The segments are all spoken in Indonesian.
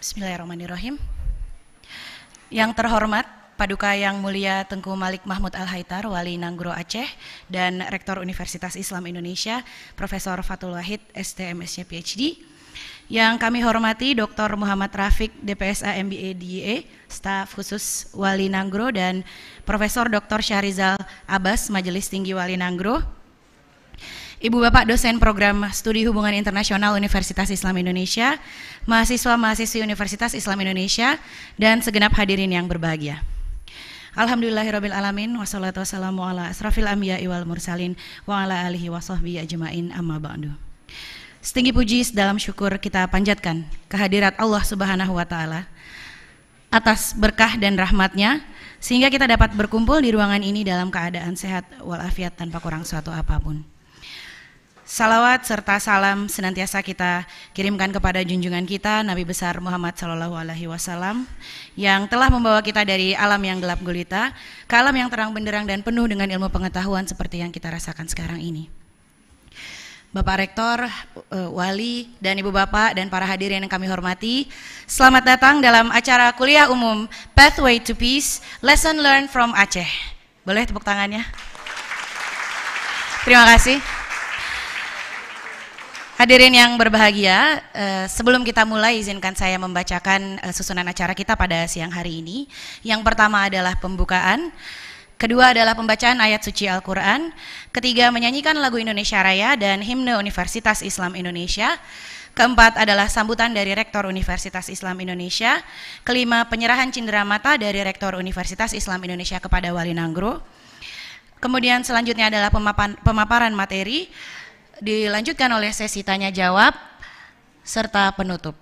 Bismillahirrahmanirrahim. Yang terhormat Paduka Yang Mulia Tengku Malik Mahmud Al-Haitar, Wali Nanggro Aceh, dan Rektor Universitas Islam Indonesia, Profesor Fatul Wahid, STMSC PhD. Yang kami hormati Dr. Muhammad Rafiq, DPSA MBA DIE, staf khusus Wali Nanggro, dan Profesor Dr. Syarizal Abbas, Majelis Tinggi Wali Nanggro. Ibu Bapak dosen program studi hubungan internasional Universitas Islam Indonesia, mahasiswa-mahasiswi Universitas Islam Indonesia, dan segenap hadirin yang berbahagia. Alhamdulillahirabbil alamin wassalatu wassalamu ala asrafil anbiya'i wal mursalin wa ala alihi washabbihi ajmain amma ba'du. Setinggi puji dalam syukur kita panjatkan kehadirat Allah Subhanahu wa taala atas berkah dan rahmatnya sehingga kita dapat berkumpul di ruangan ini dalam keadaan sehat walafiat tanpa kurang suatu apapun. Salawat serta salam senantiasa kita kirimkan kepada junjungan kita Nabi besar Muhammad Shallallahu Alaihi Wasallam yang telah membawa kita dari alam yang gelap gulita ke alam yang terang benderang dan penuh dengan ilmu pengetahuan seperti yang kita rasakan sekarang ini. Bapak Rektor, eh, Wali, dan Ibu Bapak dan para hadirin yang kami hormati, selamat datang dalam acara kuliah umum Pathway to Peace, Lesson Learned from Aceh. Boleh tepuk tangannya? Terima kasih. Hadirin yang berbahagia, eh, sebelum kita mulai izinkan saya membacakan eh, susunan acara kita pada siang hari ini. Yang pertama adalah pembukaan, kedua adalah pembacaan ayat suci Al-Quran, ketiga menyanyikan lagu Indonesia Raya dan himne Universitas Islam Indonesia, keempat adalah sambutan dari Rektor Universitas Islam Indonesia, kelima penyerahan cindera mata dari Rektor Universitas Islam Indonesia kepada Wali Nanggro, kemudian selanjutnya adalah pemaparan materi, dilanjutkan oleh sesi tanya jawab serta penutup.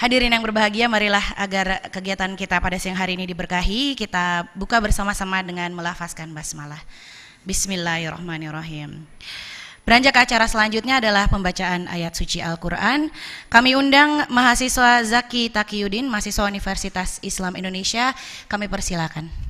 Hadirin yang berbahagia, marilah agar kegiatan kita pada siang hari ini diberkahi. Kita buka bersama-sama dengan melafazkan basmalah. Bismillahirrahmanirrahim. Beranjak ke acara selanjutnya adalah pembacaan ayat suci Al-Quran. Kami undang mahasiswa Zaki Takiyudin, mahasiswa Universitas Islam Indonesia. Kami persilakan.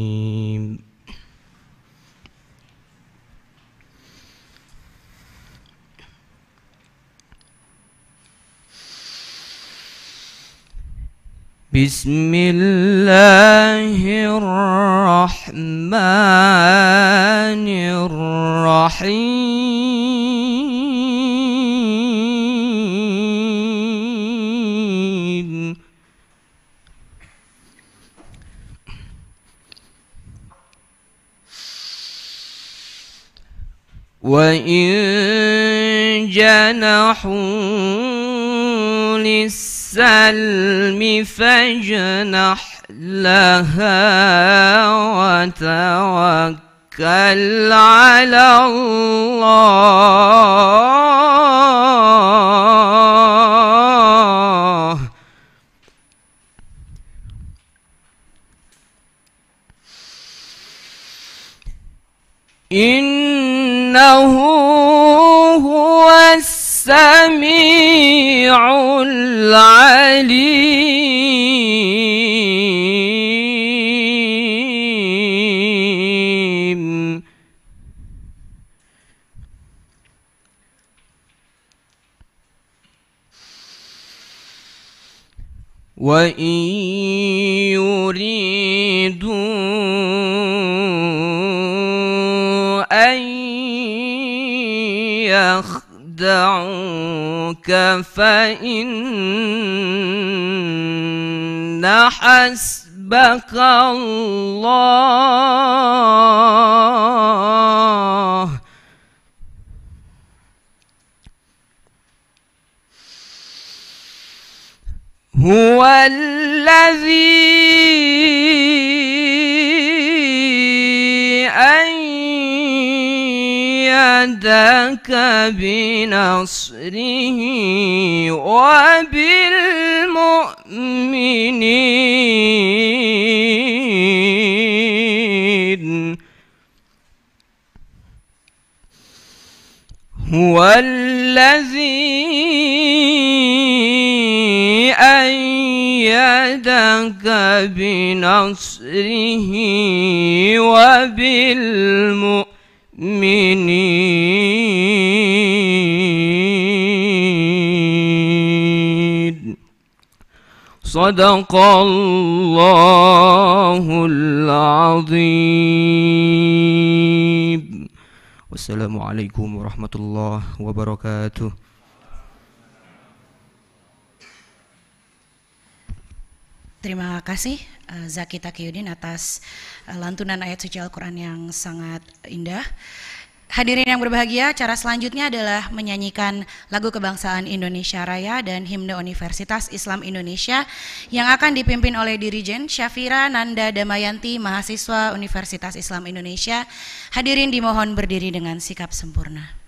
بسم الله الرحمن الرحيم وإن جنحوا للسلام السلم فاجنح لها وتوكل على الله إنه هو السلم السميع العليم وإن يريدوا أن يخ ندعوك فإن حسبك الله هو الذي أن يدك بنصره وبالمؤمنين هو الذي أيدك بنصره وبالمؤمنين المؤمنين صدق الله العظيم والسلام عليكم ورحمة الله وبركاته Terima kasih Zakita eh, Zaki Takiyudin atas eh, lantunan ayat suci Al-Quran yang sangat indah. Hadirin yang berbahagia, cara selanjutnya adalah menyanyikan lagu kebangsaan Indonesia Raya dan himne Universitas Islam Indonesia yang akan dipimpin oleh dirijen Syafira Nanda Damayanti, mahasiswa Universitas Islam Indonesia. Hadirin dimohon berdiri dengan sikap sempurna.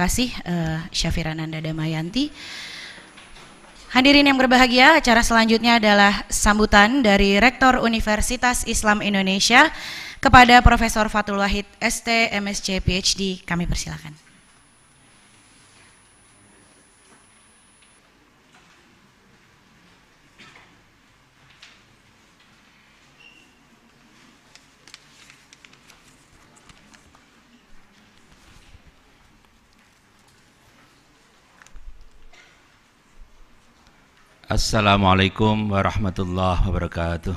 kasih uh, eh, Syafira Nanda Damayanti. Hadirin yang berbahagia, acara selanjutnya adalah sambutan dari Rektor Universitas Islam Indonesia kepada Profesor Fatul Wahid ST MSc PhD. Kami persilakan. Assalamualaikum warahmatullahi wabarakatuh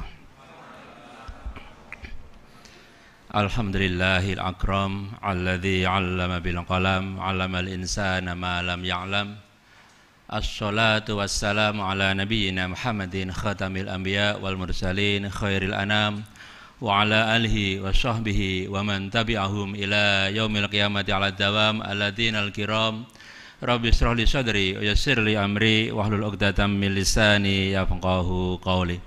Alhamdulillahil akram Alladhi allama bil qalam Allama al insana ma lam ya'lam Assalatu wassalamu ala nabiyyina Muhammadin khatamil anbiya wal mursalin khairil anam Wa ala alihi wa sahbihi wa man tabi'ahum ila yaumil qiyamati ala dawam Alladina al kiram al Rabbi israh li sadri wa yassir li amri wahlul 'uqdatam min lisani yafqahu qawli.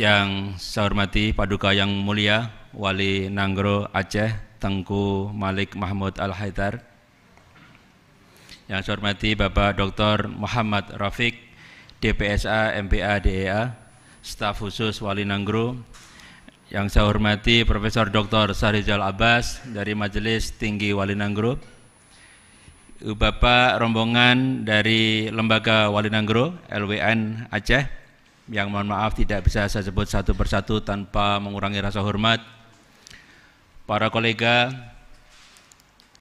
Yang saya hormati paduka yang mulia Wali Nanggro Aceh Tengku Malik Mahmud Al Haitar. Yang saya hormati Bapak Dr. Muhammad Rafiq DPSA MPA DEA, staf khusus Wali Nanggro yang saya hormati Profesor Dr. Sarijal Abbas dari Majelis Tinggi Walinang Group. Bapak rombongan dari Lembaga Walinanggro LWN Aceh yang mohon maaf tidak bisa saya sebut satu persatu tanpa mengurangi rasa hormat. Para kolega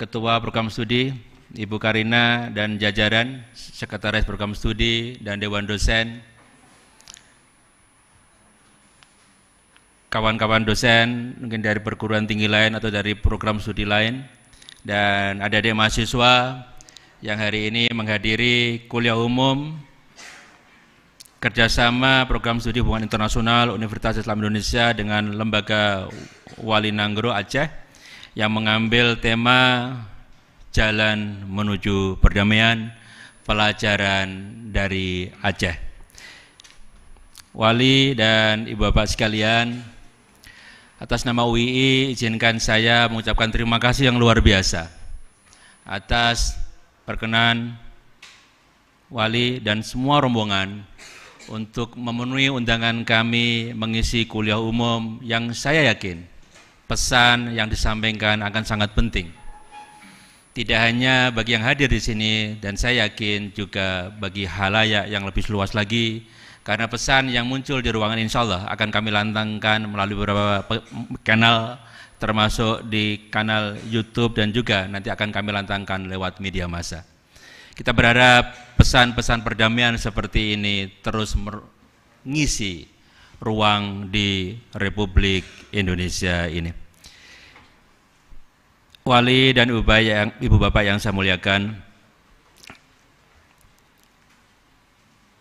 Ketua Program Studi, Ibu Karina dan jajaran Sekretaris Program Studi dan Dewan Dosen, kawan-kawan dosen mungkin dari perguruan tinggi lain atau dari program studi lain dan ada adik mahasiswa yang hari ini menghadiri kuliah umum kerjasama program studi hubungan internasional Universitas Islam Indonesia dengan lembaga Wali Nanggro Aceh yang mengambil tema jalan menuju perdamaian pelajaran dari Aceh. Wali dan Ibu Bapak sekalian, Atas nama UII, izinkan saya mengucapkan terima kasih yang luar biasa atas perkenan wali dan semua rombongan untuk memenuhi undangan kami mengisi kuliah umum yang saya yakin pesan yang disampaikan akan sangat penting. Tidak hanya bagi yang hadir di sini dan saya yakin juga bagi halayak yang lebih luas lagi karena pesan yang muncul di ruangan insya Allah akan kami lantangkan melalui beberapa kanal termasuk di kanal YouTube dan juga nanti akan kami lantangkan lewat media massa. Kita berharap pesan-pesan perdamaian seperti ini terus mengisi ruang di Republik Indonesia ini. Wali dan Ubay Ibu Bapak yang saya muliakan,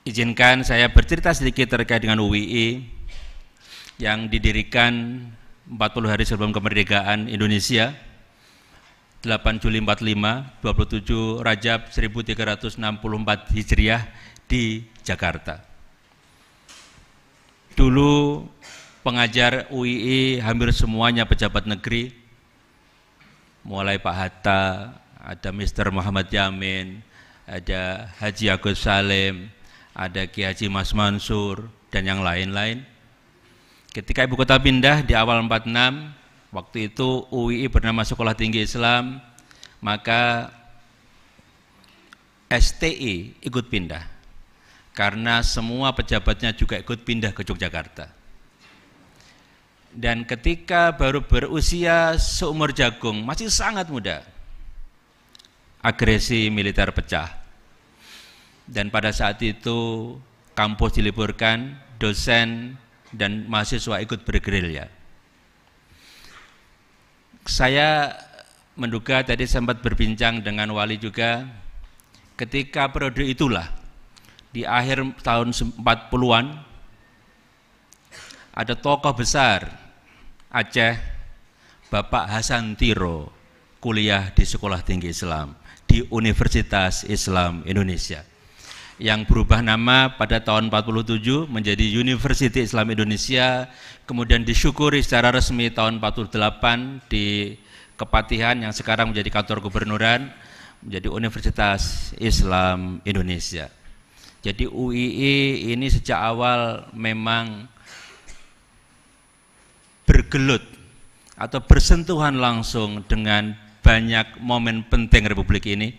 Izinkan saya bercerita sedikit terkait dengan UWI yang didirikan 40 hari sebelum kemerdekaan Indonesia 8 Juli 45, 27 Rajab 1364 Hijriah di Jakarta. Dulu pengajar UII hampir semuanya pejabat negeri, mulai Pak Hatta, ada Mr. Muhammad Yamin, ada Haji Agus Salim, ada Ki Haji Mas Mansur dan yang lain-lain. Ketika ibu kota pindah di awal 46, waktu itu UII bernama Sekolah Tinggi Islam, maka STI ikut pindah karena semua pejabatnya juga ikut pindah ke Yogyakarta. Dan ketika baru berusia seumur jagung, masih sangat muda, agresi militer pecah dan pada saat itu kampus diliburkan, dosen dan mahasiswa ikut bergerilya. Saya menduga tadi sempat berbincang dengan wali juga ketika periode itulah di akhir tahun 40-an ada tokoh besar Aceh Bapak Hasan Tiro kuliah di Sekolah Tinggi Islam di Universitas Islam Indonesia yang berubah nama pada tahun 47 menjadi University Islam Indonesia, kemudian disyukuri secara resmi tahun 48 di Kepatihan yang sekarang menjadi kantor gubernuran menjadi Universitas Islam Indonesia. Jadi UII ini sejak awal memang bergelut atau bersentuhan langsung dengan banyak momen penting Republik ini.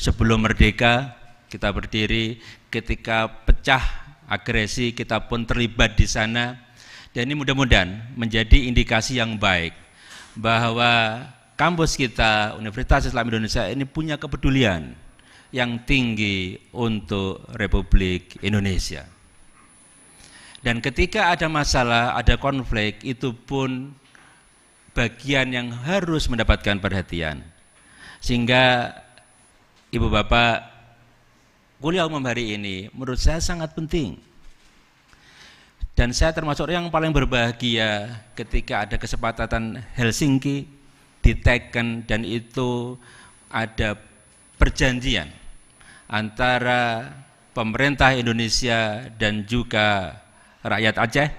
Sebelum merdeka, kita berdiri, ketika pecah agresi kita pun terlibat di sana. Dan ini mudah-mudahan menjadi indikasi yang baik bahwa kampus kita Universitas Islam Indonesia ini punya kepedulian yang tinggi untuk Republik Indonesia. Dan ketika ada masalah, ada konflik, itu pun bagian yang harus mendapatkan perhatian. Sehingga Ibu Bapak kuliah umum hari ini menurut saya sangat penting. Dan saya termasuk yang paling berbahagia ketika ada kesempatan Helsinki diteken dan itu ada perjanjian antara pemerintah Indonesia dan juga rakyat Aceh.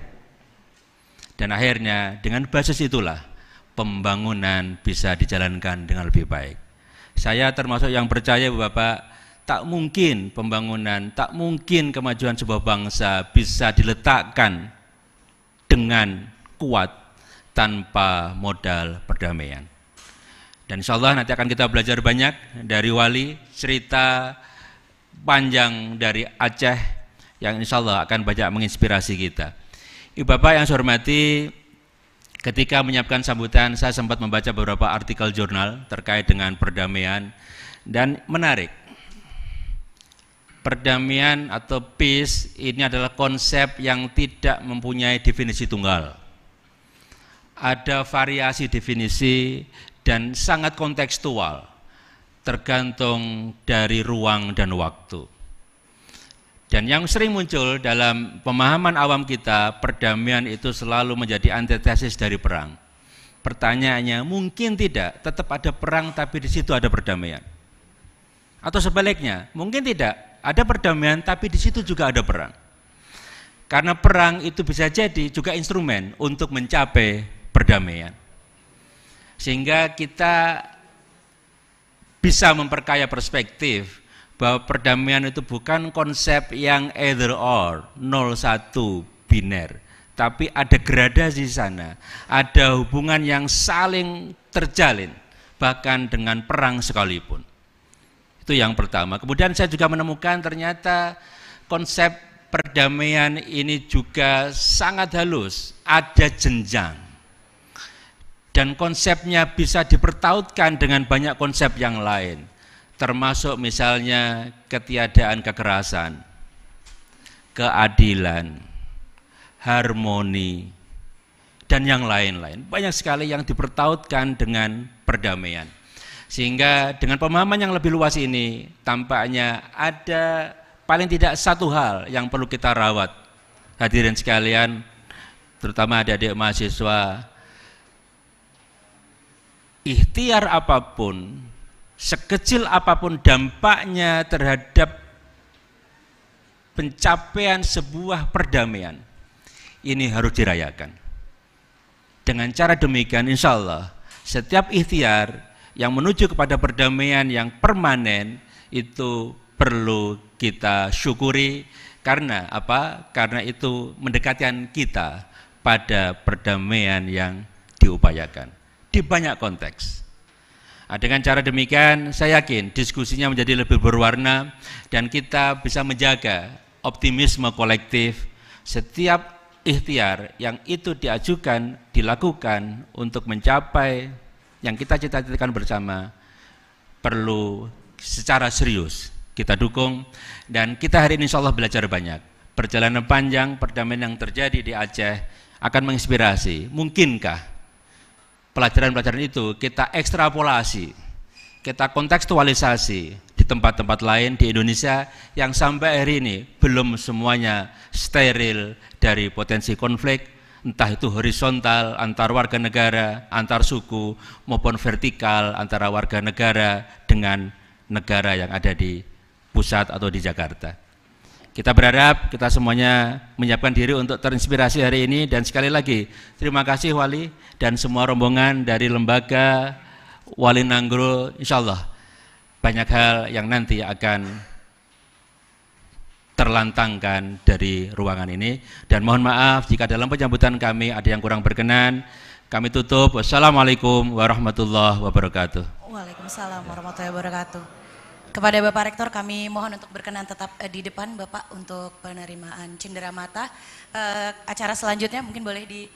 Dan akhirnya dengan basis itulah pembangunan bisa dijalankan dengan lebih baik. Saya termasuk yang percaya Bapak tak mungkin pembangunan, tak mungkin kemajuan sebuah bangsa bisa diletakkan dengan kuat tanpa modal perdamaian. Dan insya Allah nanti akan kita belajar banyak dari wali cerita panjang dari Aceh yang insya Allah akan banyak menginspirasi kita. Ibu Bapak yang saya hormati, ketika menyiapkan sambutan saya sempat membaca beberapa artikel jurnal terkait dengan perdamaian dan menarik perdamaian atau peace ini adalah konsep yang tidak mempunyai definisi tunggal. Ada variasi definisi dan sangat kontekstual, tergantung dari ruang dan waktu. Dan yang sering muncul dalam pemahaman awam kita, perdamaian itu selalu menjadi antitesis dari perang. Pertanyaannya, mungkin tidak, tetap ada perang tapi di situ ada perdamaian. Atau sebaliknya, mungkin tidak, ada perdamaian tapi di situ juga ada perang. Karena perang itu bisa jadi juga instrumen untuk mencapai perdamaian. Sehingga kita bisa memperkaya perspektif bahwa perdamaian itu bukan konsep yang either or, 01 biner, tapi ada gradasi sana, ada hubungan yang saling terjalin bahkan dengan perang sekalipun. Itu yang pertama. Kemudian saya juga menemukan ternyata konsep perdamaian ini juga sangat halus, ada jenjang. Dan konsepnya bisa dipertautkan dengan banyak konsep yang lain, termasuk misalnya ketiadaan kekerasan, keadilan, harmoni, dan yang lain-lain. Banyak sekali yang dipertautkan dengan perdamaian. Sehingga dengan pemahaman yang lebih luas ini, tampaknya ada paling tidak satu hal yang perlu kita rawat. Hadirin sekalian, terutama adik-adik mahasiswa, ikhtiar apapun, sekecil apapun dampaknya terhadap pencapaian sebuah perdamaian, ini harus dirayakan. Dengan cara demikian, insya Allah, setiap ikhtiar yang menuju kepada perdamaian yang permanen itu perlu kita syukuri karena apa? Karena itu mendekatkan kita pada perdamaian yang diupayakan di banyak konteks. Nah, dengan cara demikian, saya yakin diskusinya menjadi lebih berwarna dan kita bisa menjaga optimisme kolektif setiap ikhtiar yang itu diajukan, dilakukan untuk mencapai yang kita cita-citakan bersama perlu secara serius kita dukung dan kita hari ini insya Allah belajar banyak perjalanan panjang perdamaian yang terjadi di Aceh akan menginspirasi mungkinkah pelajaran-pelajaran itu kita ekstrapolasi kita kontekstualisasi di tempat-tempat lain di Indonesia yang sampai hari ini belum semuanya steril dari potensi konflik entah itu horizontal antar warga negara, antar suku, maupun vertikal antara warga negara dengan negara yang ada di pusat atau di Jakarta. Kita berharap kita semuanya menyiapkan diri untuk terinspirasi hari ini dan sekali lagi terima kasih Wali dan semua rombongan dari lembaga Wali Nanggro insya Allah banyak hal yang nanti akan terlantangkan dari ruangan ini. Dan mohon maaf jika dalam penyambutan kami ada yang kurang berkenan. Kami tutup. Wassalamualaikum warahmatullahi wabarakatuh. Waalaikumsalam warahmatullahi wabarakatuh. Kepada Bapak Rektor kami mohon untuk berkenan tetap eh, di depan Bapak untuk penerimaan cendera mata. Eh, acara selanjutnya mungkin boleh di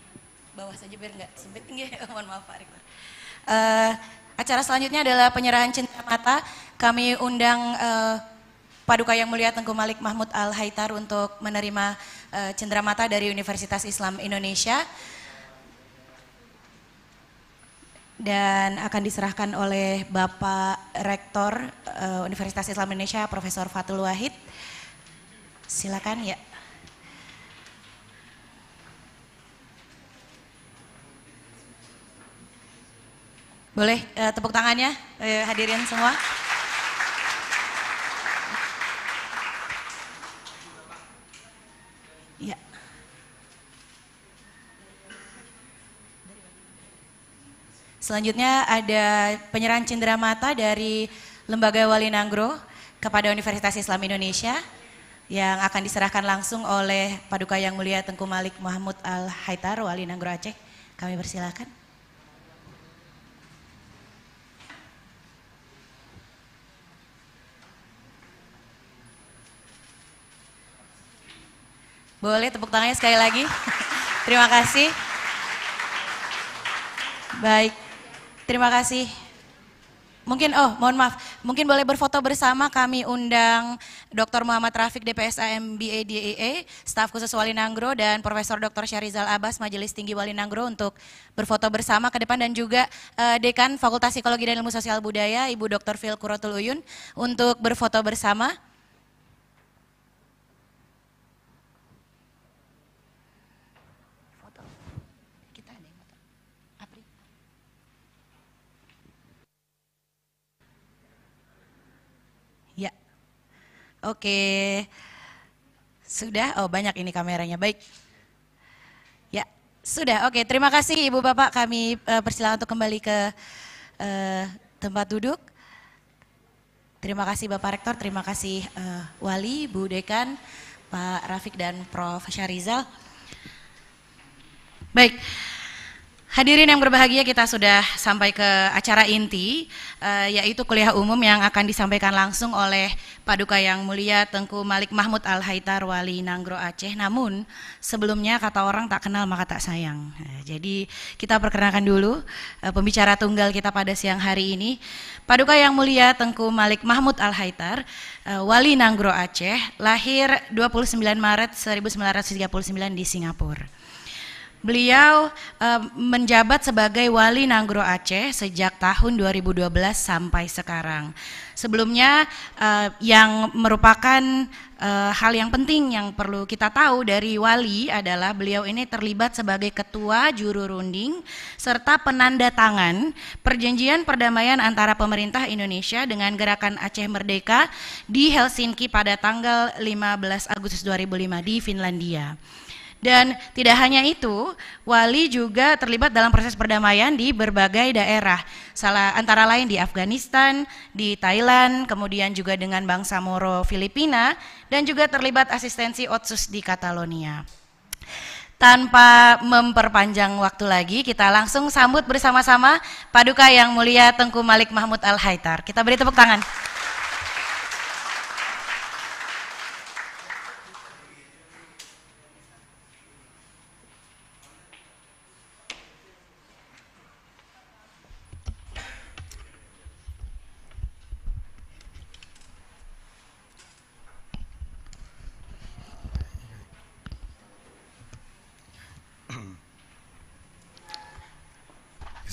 bawah saja biar nggak sempit. Iya, mohon maaf Pak Rektor. Eh, acara selanjutnya adalah penyerahan cendera mata. Kami undang eh, Paduka Yang Mulia Tengku Malik Mahmud Al-Haitar untuk menerima uh, eh, cenderamata dari Universitas Islam Indonesia. Dan akan diserahkan oleh Bapak Rektor uh, Universitas Islam Indonesia, Profesor Fatul Wahid. Silakan ya. Boleh uh, tepuk tangannya uh, hadirin semua. Selanjutnya ada penyerahan cindera mata dari Lembaga Wali Nanggro kepada Universitas Islam Indonesia yang akan diserahkan langsung oleh Paduka Yang Mulia Tengku Malik Muhammad Al Haitar Wali Nanggro Aceh. Kami persilahkan. Boleh tepuk tangannya sekali lagi. Terima kasih. Baik. Terima kasih. Mungkin, oh mohon maaf, mungkin boleh berfoto bersama kami undang Dr. Muhammad Rafiq DPSA MBA DEE, e, staf khusus Wali Nanggro dan Profesor Dr. Syarizal Abbas Majelis Tinggi Wali Nanggro untuk berfoto bersama ke depan dan juga uh, Dekan Fakultas Psikologi dan Ilmu Sosial Budaya Ibu Dr. Phil Kurotul Uyun untuk berfoto bersama. Oke. Sudah? Oh, banyak ini kameranya. Baik. Ya, sudah. Oke, terima kasih Ibu Bapak. Kami uh, persilakan untuk kembali ke uh, tempat duduk. Terima kasih Bapak Rektor, terima kasih uh, Wali, Bu Dekan, Pak Rafiq dan Prof. Syarizal. Baik. Hadirin yang berbahagia, kita sudah sampai ke acara inti, eh, yaitu kuliah umum yang akan disampaikan langsung oleh Paduka Yang Mulia Tengku Malik Mahmud Al Haitar Wali Nanggro Aceh. Namun sebelumnya kata orang tak kenal maka tak sayang. Eh, jadi kita perkenalkan dulu eh, pembicara tunggal kita pada siang hari ini, Paduka Yang Mulia Tengku Malik Mahmud Al Haitar Wali Nanggro Aceh, lahir 29 Maret 1939 di Singapura. Beliau e, menjabat sebagai wali Nanggro Aceh sejak tahun 2012 sampai sekarang. Sebelumnya e, yang merupakan e, hal yang penting yang perlu kita tahu dari wali adalah beliau ini terlibat sebagai ketua juru runding serta penanda tangan perjanjian perdamaian antara pemerintah Indonesia dengan gerakan Aceh Merdeka di Helsinki pada tanggal 15 Agustus 2005 di Finlandia. Dan tidak hanya itu, wali juga terlibat dalam proses perdamaian di berbagai daerah. Salah antara lain di Afghanistan, di Thailand, kemudian juga dengan bangsa Moro Filipina dan juga terlibat asistensi Otsus di Catalonia. Tanpa memperpanjang waktu lagi, kita langsung sambut bersama-sama Paduka Yang Mulia Tengku Malik Mahmud Al-Haitar. Kita beri tepuk tangan.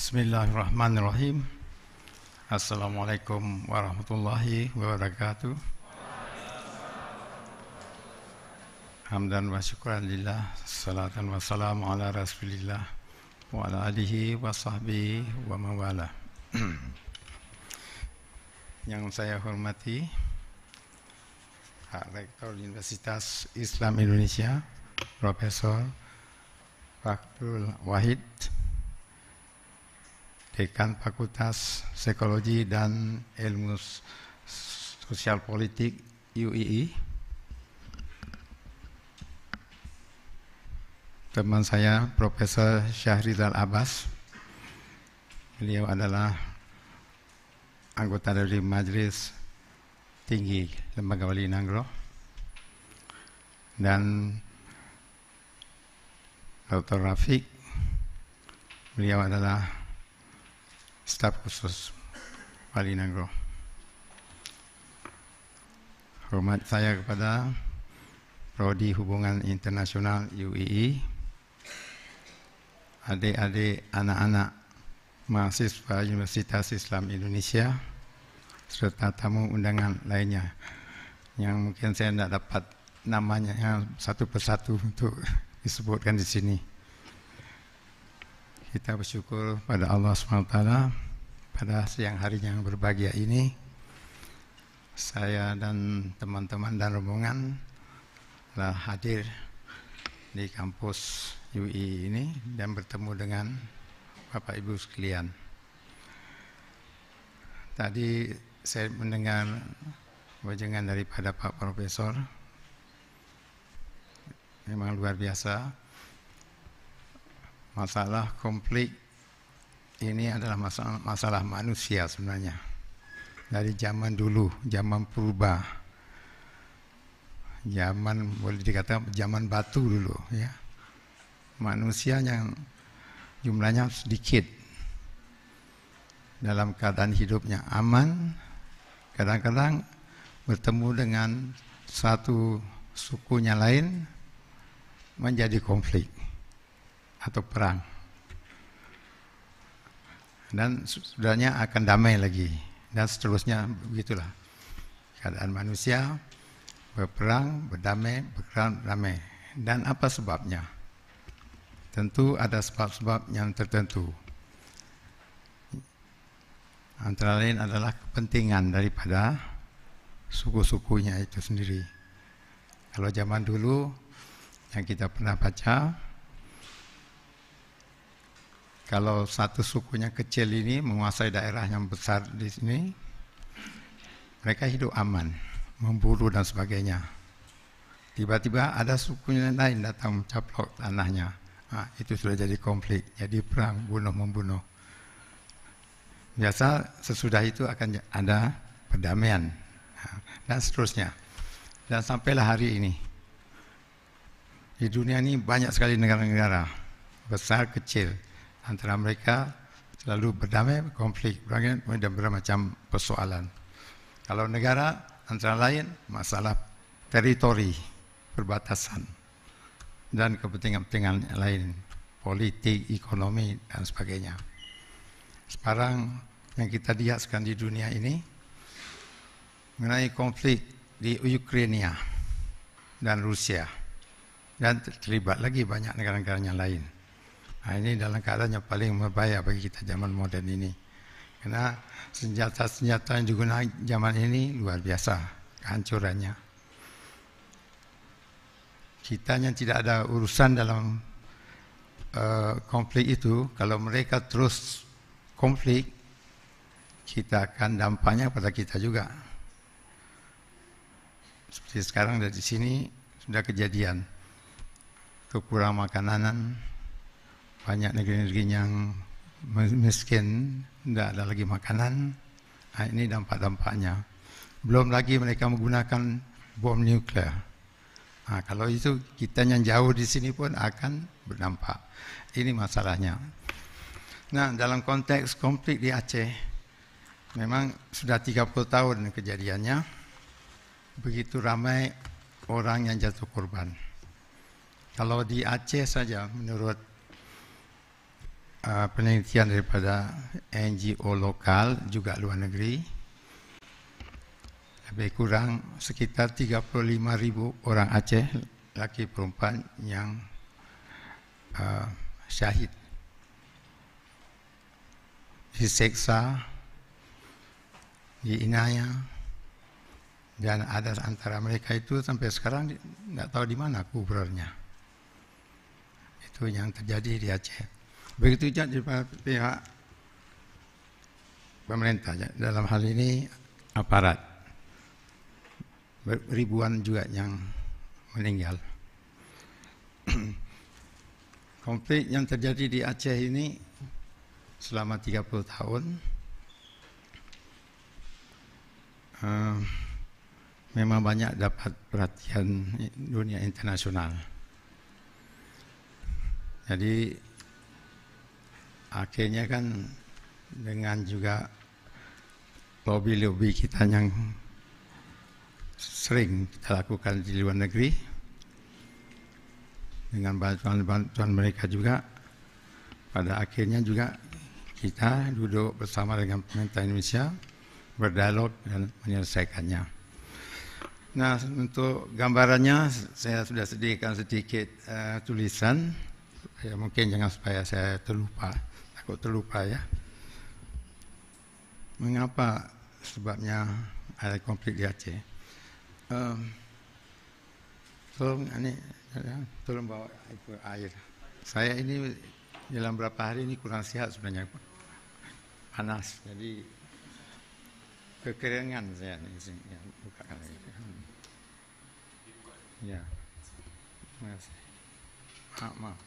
Bismillahirrahmanirrahim. Assalamualaikum warahmatullahi wabarakatuh. Hamdan wa syukuran lillah, salatan wa salam ala rasulillah wa ala alihi wa sahbihi wa mawala. Yang saya hormati, Pak Rektor Universitas Islam Indonesia, Profesor Faktul Wahid, dekan Fakultas Psikologi dan Ilmu Sosial Politik UII. Teman saya Profesor Syahrizal Abbas. Beliau adalah anggota dari Majelis Tinggi Lembaga Wali Nanggro dan Dr. Rafiq beliau adalah staf khusus Wali Nagro. Hormat saya kepada Prodi Hubungan Internasional UII, e e, adik-adik anak-anak mahasiswa Universitas Islam Indonesia, serta tamu undangan lainnya yang mungkin saya tidak dapat namanya satu persatu untuk disebutkan di sini kita bersyukur pada Allah SWT pada siang hari yang berbahagia ini saya dan teman-teman dan rombongan telah hadir di kampus UI ini dan bertemu dengan Bapak Ibu sekalian. Tadi saya mendengar wajangan daripada Pak Profesor memang luar biasa masalah konflik ini adalah masalah, masalah manusia sebenarnya. Dari zaman dulu, zaman purba, zaman boleh dikatakan zaman batu dulu ya. Manusia yang jumlahnya sedikit dalam keadaan hidupnya aman, kadang-kadang bertemu dengan satu sukunya lain menjadi konflik atau perang. Dan sudahnya akan damai lagi. Dan seterusnya begitulah. Keadaan manusia berperang, berdamai, berperang, damai. Dan apa sebabnya? Tentu ada sebab-sebab yang tertentu. Antara lain adalah kepentingan daripada suku-sukunya itu sendiri. Kalau zaman dulu yang kita pernah baca, kalau satu sukunya kecil ini menguasai daerah yang besar di sini, mereka hidup aman, memburu dan sebagainya. Tiba-tiba ada sukunya lain datang mencaplok tanahnya. Nah, itu sudah jadi konflik, jadi perang bunuh-membunuh. Biasa sesudah itu akan ada perdamaian ah, dan seterusnya. Dan sampailah hari ini. Di dunia ini banyak sekali negara-negara, besar kecil, antara mereka selalu berdamai konflik dan bermacam persoalan. Kalau negara antara lain masalah teritori, perbatasan dan kepentingan-kepentingan lain, politik, ekonomi dan sebagainya. Sekarang yang kita lihat sekarang di dunia ini mengenai konflik di Ukraina dan Rusia dan terlibat lagi banyak negara-negara yang lain. Nah, ini dalam keadaan yang paling berbahaya bagi kita zaman modern ini. Karena senjata-senjata yang digunakan zaman ini luar biasa kehancurannya. Kita yang tidak ada urusan dalam uh, konflik itu, kalau mereka terus konflik, kita akan dampaknya pada kita juga. Seperti sekarang dari sini sudah kejadian kekurangan makanan, banyak negeri-negeri yang miskin, tidak ada lagi makanan. Ha, ini dampak-dampaknya. Belum lagi mereka menggunakan bom nuklear. Ha, kalau itu kita yang jauh di sini pun akan berdampak. Ini masalahnya. Nah, dalam konteks konflik di Aceh, memang sudah 30 tahun kejadiannya, begitu ramai orang yang jatuh korban. Kalau di Aceh saja menurut uh, penelitian daripada NGO lokal juga luar negeri lebih kurang sekitar 35 ribu orang Aceh laki perempuan yang uh, syahid diseksa diinaya dan ada antara mereka itu sampai sekarang tidak tahu di mana kuburnya itu yang terjadi di Aceh Begitu juga di pihak pemerintah dalam hal ini aparat ribuan juga yang meninggal. Konflik yang terjadi di Aceh ini selama 30 tahun uh, memang banyak dapat perhatian dunia internasional. Jadi akhirnya kan dengan juga lobby-lobby kita yang sering kita lakukan di luar negeri dengan bantuan-bantuan mereka juga pada akhirnya juga kita duduk bersama dengan pemerintah Indonesia berdialog dan menyelesaikannya. Nah untuk gambarannya saya sudah sediakan sedikit uh, tulisan ya mungkin jangan supaya saya terlupa kok terlupa ya. Mengapa sebabnya ada konflik di Aceh? Um, tolong ini, ya, tolong bawa air. Saya ini dalam beberapa hari ini kurang sihat sebenarnya, panas. Jadi kekeringan saya ini, ya, buka ini. Hmm. Ya, terima kasih. Ah, maaf, maaf.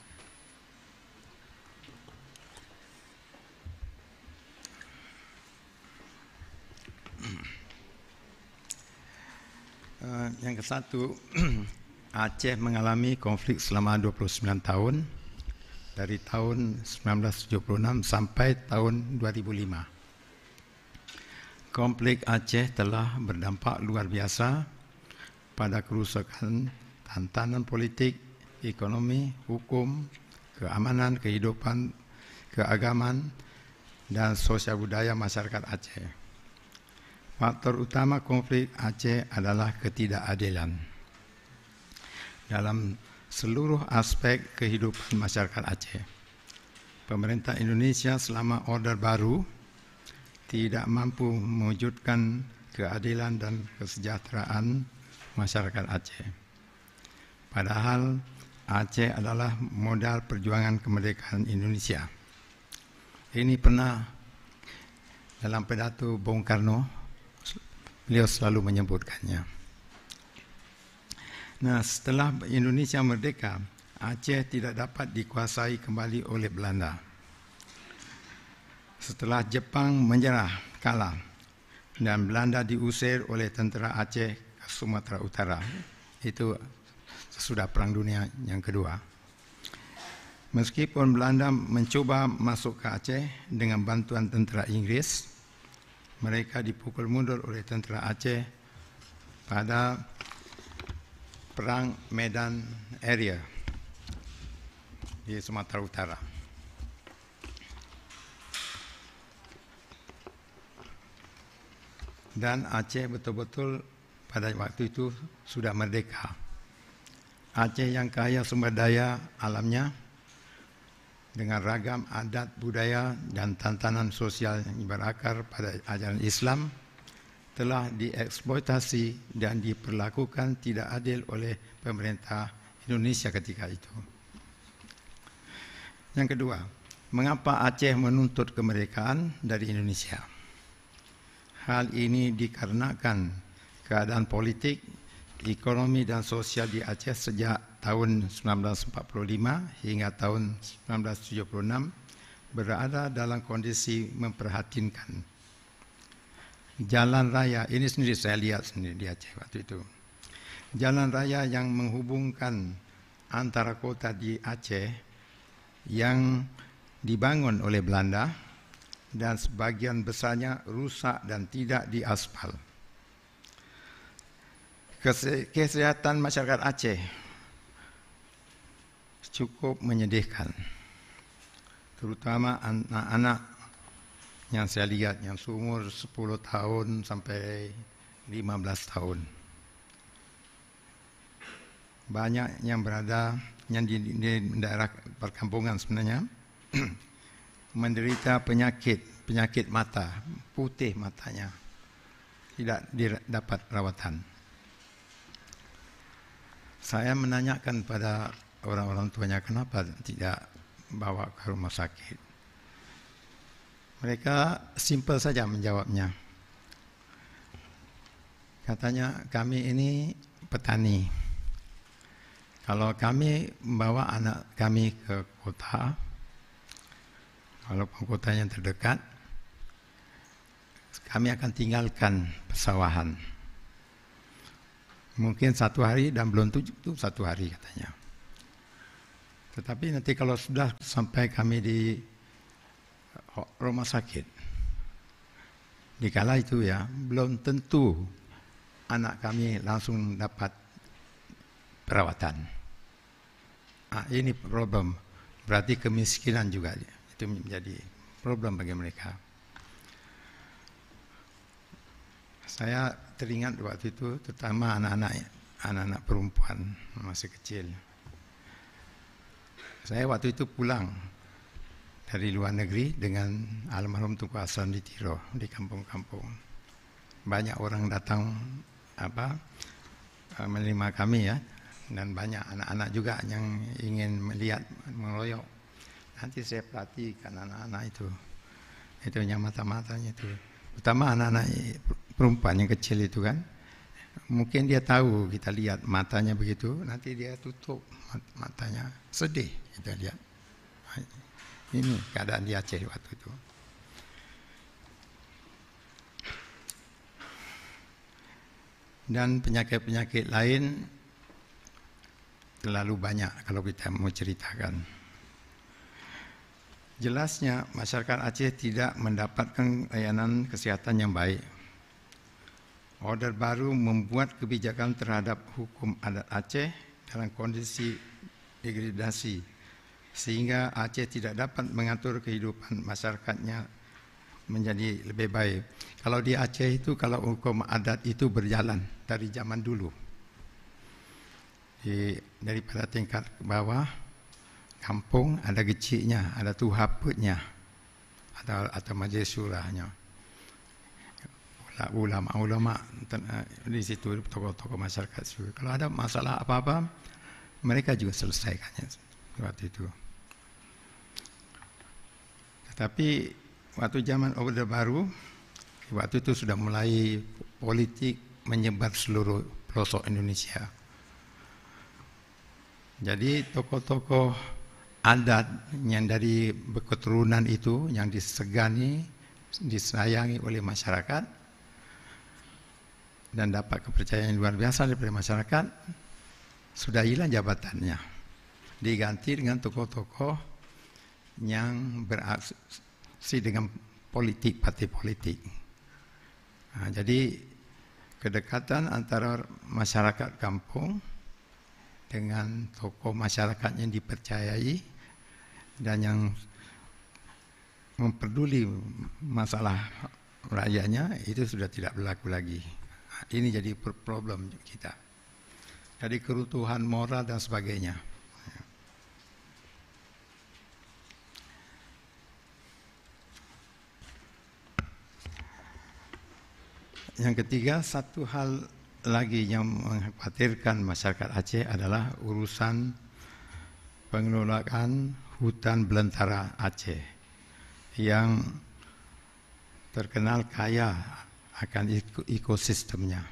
Eh, yang ke satu, Aceh mengalami konflik selama 29 tahun dari tahun 1976 sampai tahun 2005. Konflik Aceh telah berdampak luar biasa pada kerusakan tantangan politik, ekonomi, hukum, keamanan, kehidupan, keagaman, dan sosial budaya masyarakat Aceh. Faktor utama konflik Aceh adalah ketidakadilan. Dalam seluruh aspek kehidupan masyarakat Aceh. Pemerintah Indonesia selama order baru tidak mampu mewujudkan keadilan dan kesejahteraan masyarakat Aceh. Padahal Aceh adalah modal perjuangan kemerdekaan Indonesia. Ini pernah dalam pidato Bung Karno beliau selalu menyebutkannya. Nah, setelah Indonesia merdeka, Aceh tidak dapat dikuasai kembali oleh Belanda. Setelah Jepang menyerah kalah dan Belanda diusir oleh tentera Aceh ke Sumatera Utara. Itu sesudah Perang Dunia yang kedua. Meskipun Belanda mencoba masuk ke Aceh dengan bantuan tentera Inggris, mereka dipukul mundur oleh tentara Aceh pada Perang Medan Area di Sumatera Utara. Dan Aceh betul-betul pada waktu itu sudah merdeka. Aceh yang kaya sumber daya alamnya dengan ragam adat budaya dan tantangan sosial yang berakar pada ajaran Islam telah dieksploitasi dan diperlakukan tidak adil oleh pemerintah Indonesia ketika itu. Yang kedua, mengapa Aceh menuntut kemerdekaan dari Indonesia? Hal ini dikarenakan keadaan politik, ekonomi dan sosial di Aceh sejak tahun 1945 hingga tahun 1976 berada dalam kondisi memperhatinkan. Jalan raya ini sendiri saya lihat sendiri di Aceh waktu itu. Jalan raya yang menghubungkan antara kota di Aceh yang dibangun oleh Belanda dan sebagian besarnya rusak dan tidak diaspal. Kesehatan masyarakat Aceh cukup menyedihkan. Terutama anak-anak yang saya lihat yang seumur 10 tahun sampai 15 tahun. Banyak yang berada yang di, di daerah perkampungan sebenarnya menderita penyakit, penyakit mata, putih matanya. Tidak dapat rawatan. Saya menanyakan pada orang-orang tuanya kenapa tidak bawa ke rumah sakit. Mereka simpel saja menjawabnya. Katanya kami ini petani. Kalau kami membawa anak kami ke kota, kalau kotanya terdekat, kami akan tinggalkan pesawahan. Mungkin satu hari dan belum tujuh satu hari katanya. Tetapi nanti kalau sudah sampai kami di oh, rumah sakit, dikala itu ya, belum tentu anak kami langsung dapat perawatan. Nah, ini problem. Berarti kemiskinan juga itu menjadi problem bagi mereka. Saya teringat waktu itu, terutama anak-anak ya, anak-anak perempuan masih kecil. Saya waktu itu pulang dari luar negeri dengan almarhum Tunku Hasan di Tiro di kampung-kampung. Banyak orang datang apa eh, menerima kami ya dan banyak anak-anak juga yang ingin melihat mengeloyok. Nanti saya perhatikan anak-anak itu. yang mata-matanya itu. Utama anak-anak perempuan yang kecil itu kan. Mungkin dia tahu kita lihat matanya begitu, nanti dia tutup matanya. Sedih. Kita lihat. Ini keadaan di Aceh waktu itu. Dan penyakit-penyakit lain terlalu banyak kalau kita mau ceritakan. Jelasnya masyarakat Aceh tidak mendapatkan layanan kesehatan yang baik. Order baru membuat kebijakan terhadap hukum adat Aceh dalam kondisi degradasi sehingga Aceh tidak dapat mengatur kehidupan masyarakatnya menjadi lebih baik. Kalau di Aceh itu kalau hukum adat itu berjalan dari zaman dulu. Di, daripada tingkat bawah kampung ada geciknya, ada tuhaputnya, atau atau majelis surahnya. Ulama-ulama eh, di situ tokoh-tokoh masyarakat. Kalau ada masalah apa-apa, mereka juga selesaikannya waktu itu. Tapi waktu zaman Orde Baru, waktu itu sudah mulai politik menyebar seluruh pelosok Indonesia. Jadi tokoh-tokoh adat yang dari keturunan itu yang disegani, disayangi oleh masyarakat dan dapat kepercayaan yang luar biasa dari masyarakat, sudah hilang jabatannya. Diganti dengan tokoh-tokoh yang beraksi dengan politik, partai politik. Nah, jadi kedekatan antara masyarakat kampung dengan tokoh masyarakat yang dipercayai dan yang memperduli masalah rakyatnya itu sudah tidak berlaku lagi. Ini jadi problem kita. Jadi kerutuhan moral dan sebagainya. Yang ketiga, satu hal lagi yang mengkhawatirkan masyarakat Aceh adalah urusan pengelolaan hutan belantara Aceh yang terkenal kaya akan ekosistemnya.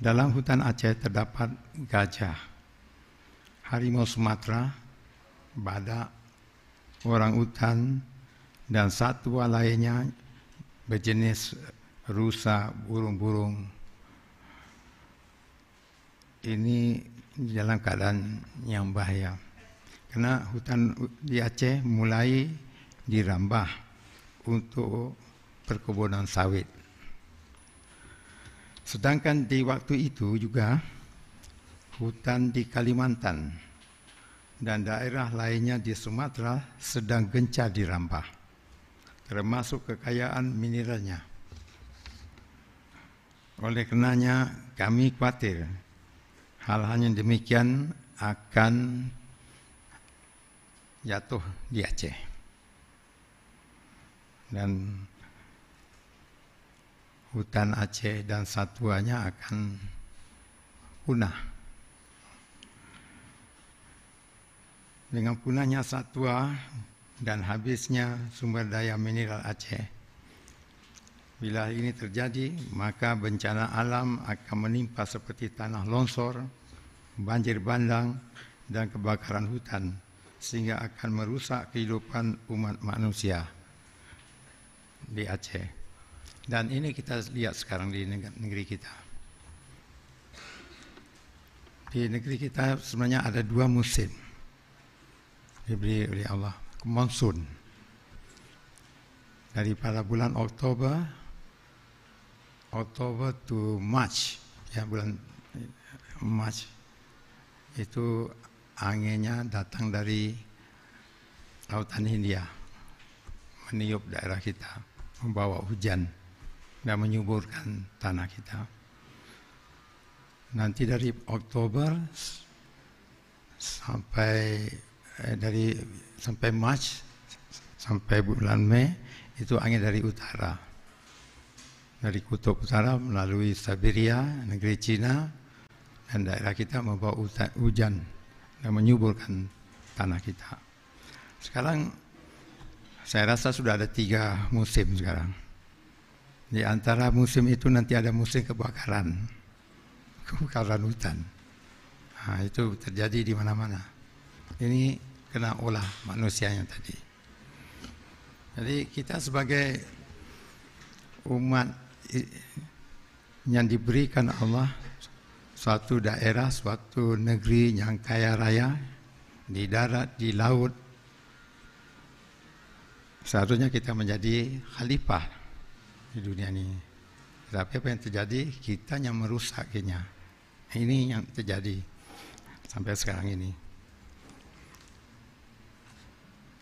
Dalam hutan Aceh terdapat gajah, harimau Sumatera, badak, orang hutan, dan satwa lainnya berjenis rusak, burung-burung. Ini dalam keadaan yang bahaya. Karena hutan di Aceh mulai dirambah untuk perkebunan sawit. Sedangkan di waktu itu juga hutan di Kalimantan dan daerah lainnya di Sumatera sedang gencar dirambah, termasuk kekayaan mineralnya. Oleh karenanya kami khawatir hal-hal yang demikian akan jatuh di Aceh. Dan hutan Aceh dan satuannya akan punah. Dengan punahnya satwa dan habisnya sumber daya mineral Aceh, Bila ini terjadi, maka bencana alam akan menimpa seperti tanah longsor, banjir bandang, dan kebakaran hutan, sehingga akan merusak kehidupan umat manusia di Aceh. Dan ini kita lihat sekarang di negeri kita. Di negeri kita sebenarnya ada dua musim diberi oleh Allah, monsun. Daripada bulan Oktober Oktober to March ya bulan eh, March itu anginnya datang dari lautan Hindia meniup daerah kita membawa hujan dan menyuburkan tanah kita nanti dari Oktober sampai eh, dari sampai March sampai bulan Mei itu angin dari utara dari kutub utara melalui Siberia, negeri Cina, dan daerah kita membawa hujan dan menyuburkan tanah kita. Sekarang saya rasa sudah ada tiga musim sekarang. Di antara musim itu nanti ada musim kebakaran, kebakaran hutan. Nah, itu terjadi di mana-mana. Ini kena olah manusianya tadi. Jadi kita sebagai umat yang diberikan Allah suatu daerah, suatu negeri yang kaya raya di darat, di laut. Seharusnya kita menjadi khalifah di dunia ini. Tapi apa yang terjadi? Kita yang merusaknya. Ini yang terjadi sampai sekarang ini.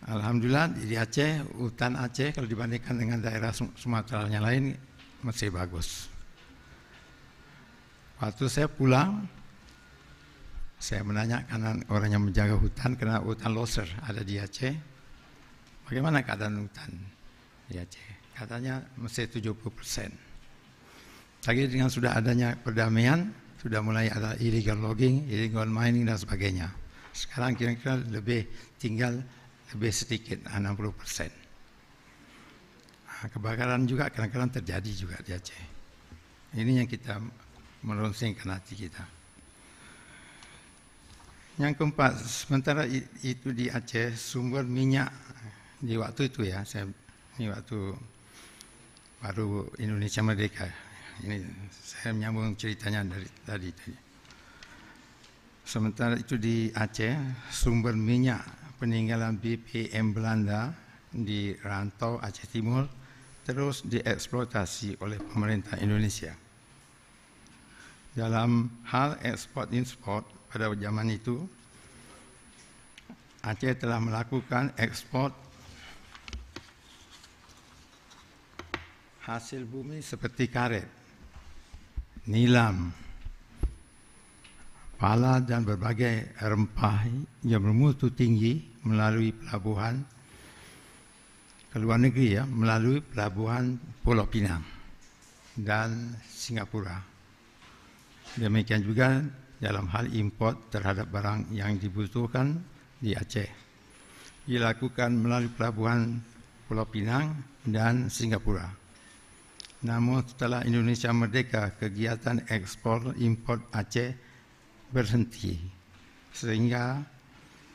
Alhamdulillah di Aceh, hutan Aceh kalau dibandingkan dengan daerah Sumatera yang lain masih bagus. Waktu saya pulang, saya menanyakan orang yang menjaga hutan karena hutan loser ada di Aceh. Bagaimana keadaan hutan di Aceh? Katanya masih 70 persen. Lagi dengan sudah adanya perdamaian, sudah mulai ada illegal logging, illegal mining dan sebagainya. Sekarang kira-kira lebih tinggal lebih sedikit 60 persen. Nah, kebakaran juga kadang-kadang terjadi juga di Aceh. Ini yang kita meronsingkan hati kita. Yang keempat, sementara itu di Aceh sumber minyak di waktu itu ya, saya ini waktu baru Indonesia merdeka. Ini saya menyambung ceritanya dari tadi. Sementara itu di Aceh sumber minyak peninggalan BPM Belanda di Rantau Aceh Timur terus dieksploitasi oleh pemerintah Indonesia. Dalam hal ekspor-impor pada zaman itu, Aceh telah melakukan ekspor hasil bumi seperti karet, nilam, pala dan berbagai rempah yang bermutu tinggi melalui pelabuhan ke luar negeri ya melalui pelabuhan Pulau Pinang dan Singapura. Demikian juga dalam hal import terhadap barang yang dibutuhkan di Aceh. Dilakukan melalui pelabuhan Pulau Pinang dan Singapura. Namun setelah Indonesia merdeka, kegiatan ekspor import Aceh berhenti sehingga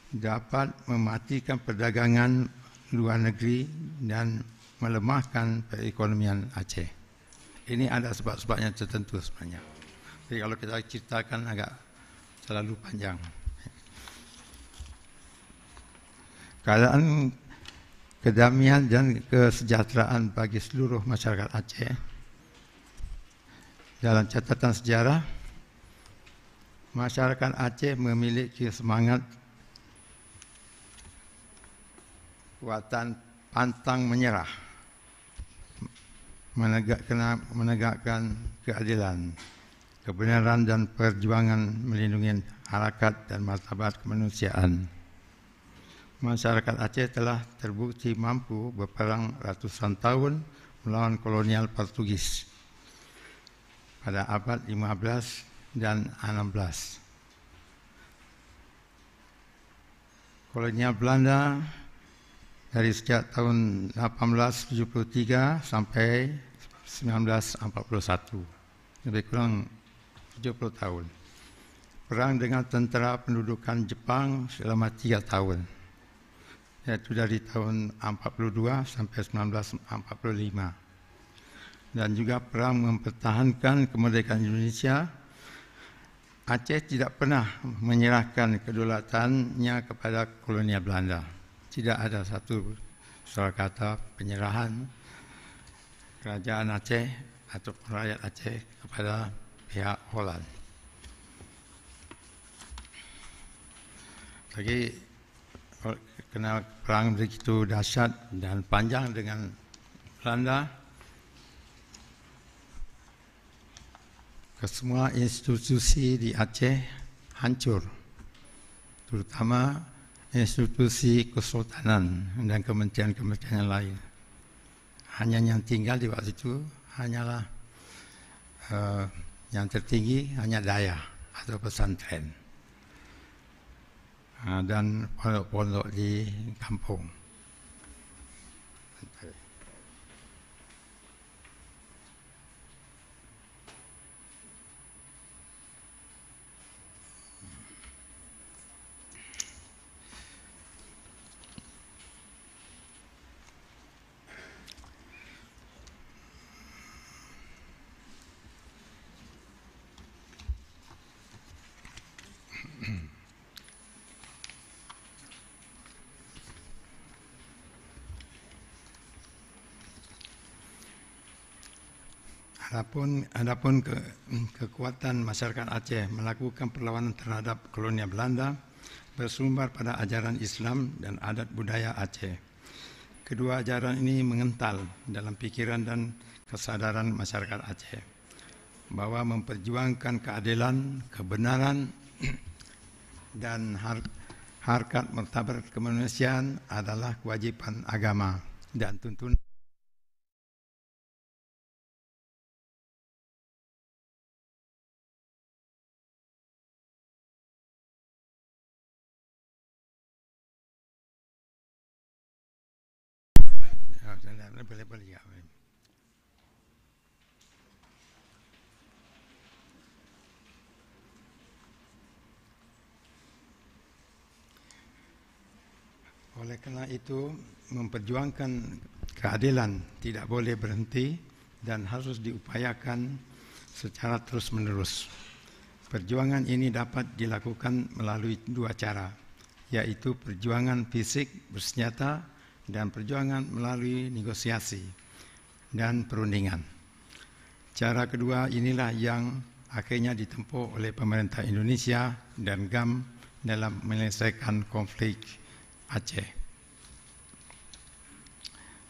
dapat mematikan perdagangan luar negeri dan melemahkan perekonomian Aceh. Ini ada sebab-sebabnya tertentu sebenarnya. Jadi kalau kita ceritakan agak terlalu panjang. Keadaan kedamaian dan kesejahteraan bagi seluruh masyarakat Aceh dalam catatan sejarah masyarakat Aceh memiliki semangat kekuatan pantang menyerah menegakkan, menegakkan keadilan kebenaran dan perjuangan melindungi harakat dan martabat kemanusiaan masyarakat Aceh telah terbukti mampu berperang ratusan tahun melawan kolonial Portugis pada abad 15 dan 16. Kolonial Belanda dari sejak tahun 1873 sampai 1941 lebih kurang 70 tahun perang dengan tentera pendudukan Jepang selama tiga tahun yaitu dari tahun 1942 sampai 1945 dan juga perang mempertahankan kemerdekaan Indonesia Aceh tidak pernah menyerahkan kedaulatannya kepada kolonial Belanda. tidak ada satu soal kata penyerahan kerajaan Aceh atau rakyat Aceh kepada pihak Holland. Lagi kenal perang begitu dahsyat dan panjang dengan Belanda, kesemua institusi di Aceh hancur, terutama institusi kesultanan dan kementerian-kementerian yang lain. Hanya yang tinggal di waktu itu hanyalah uh, yang tertinggi hanya daya atau pesantren uh, dan pondok-pondok di kampung. Adapun adapun ke, mm, kekuatan masyarakat Aceh melakukan perlawanan terhadap kolonial Belanda bersumber pada ajaran Islam dan adat budaya Aceh. Kedua ajaran ini mengental dalam pikiran dan kesadaran masyarakat Aceh bahwa memperjuangkan keadilan, kebenaran dan har harkat martabat kemanusiaan adalah kewajiban agama dan tuntunan Ya, Oleh karena itu, memperjuangkan keadilan tidak boleh berhenti dan harus diupayakan secara terus-menerus. Perjuangan ini dapat dilakukan melalui dua cara, yaitu perjuangan fisik bersenjata dan perjuangan melalui negosiasi dan perundingan. Cara kedua inilah yang akhirnya ditempuh oleh pemerintah Indonesia dan GAM dalam menyelesaikan konflik Aceh.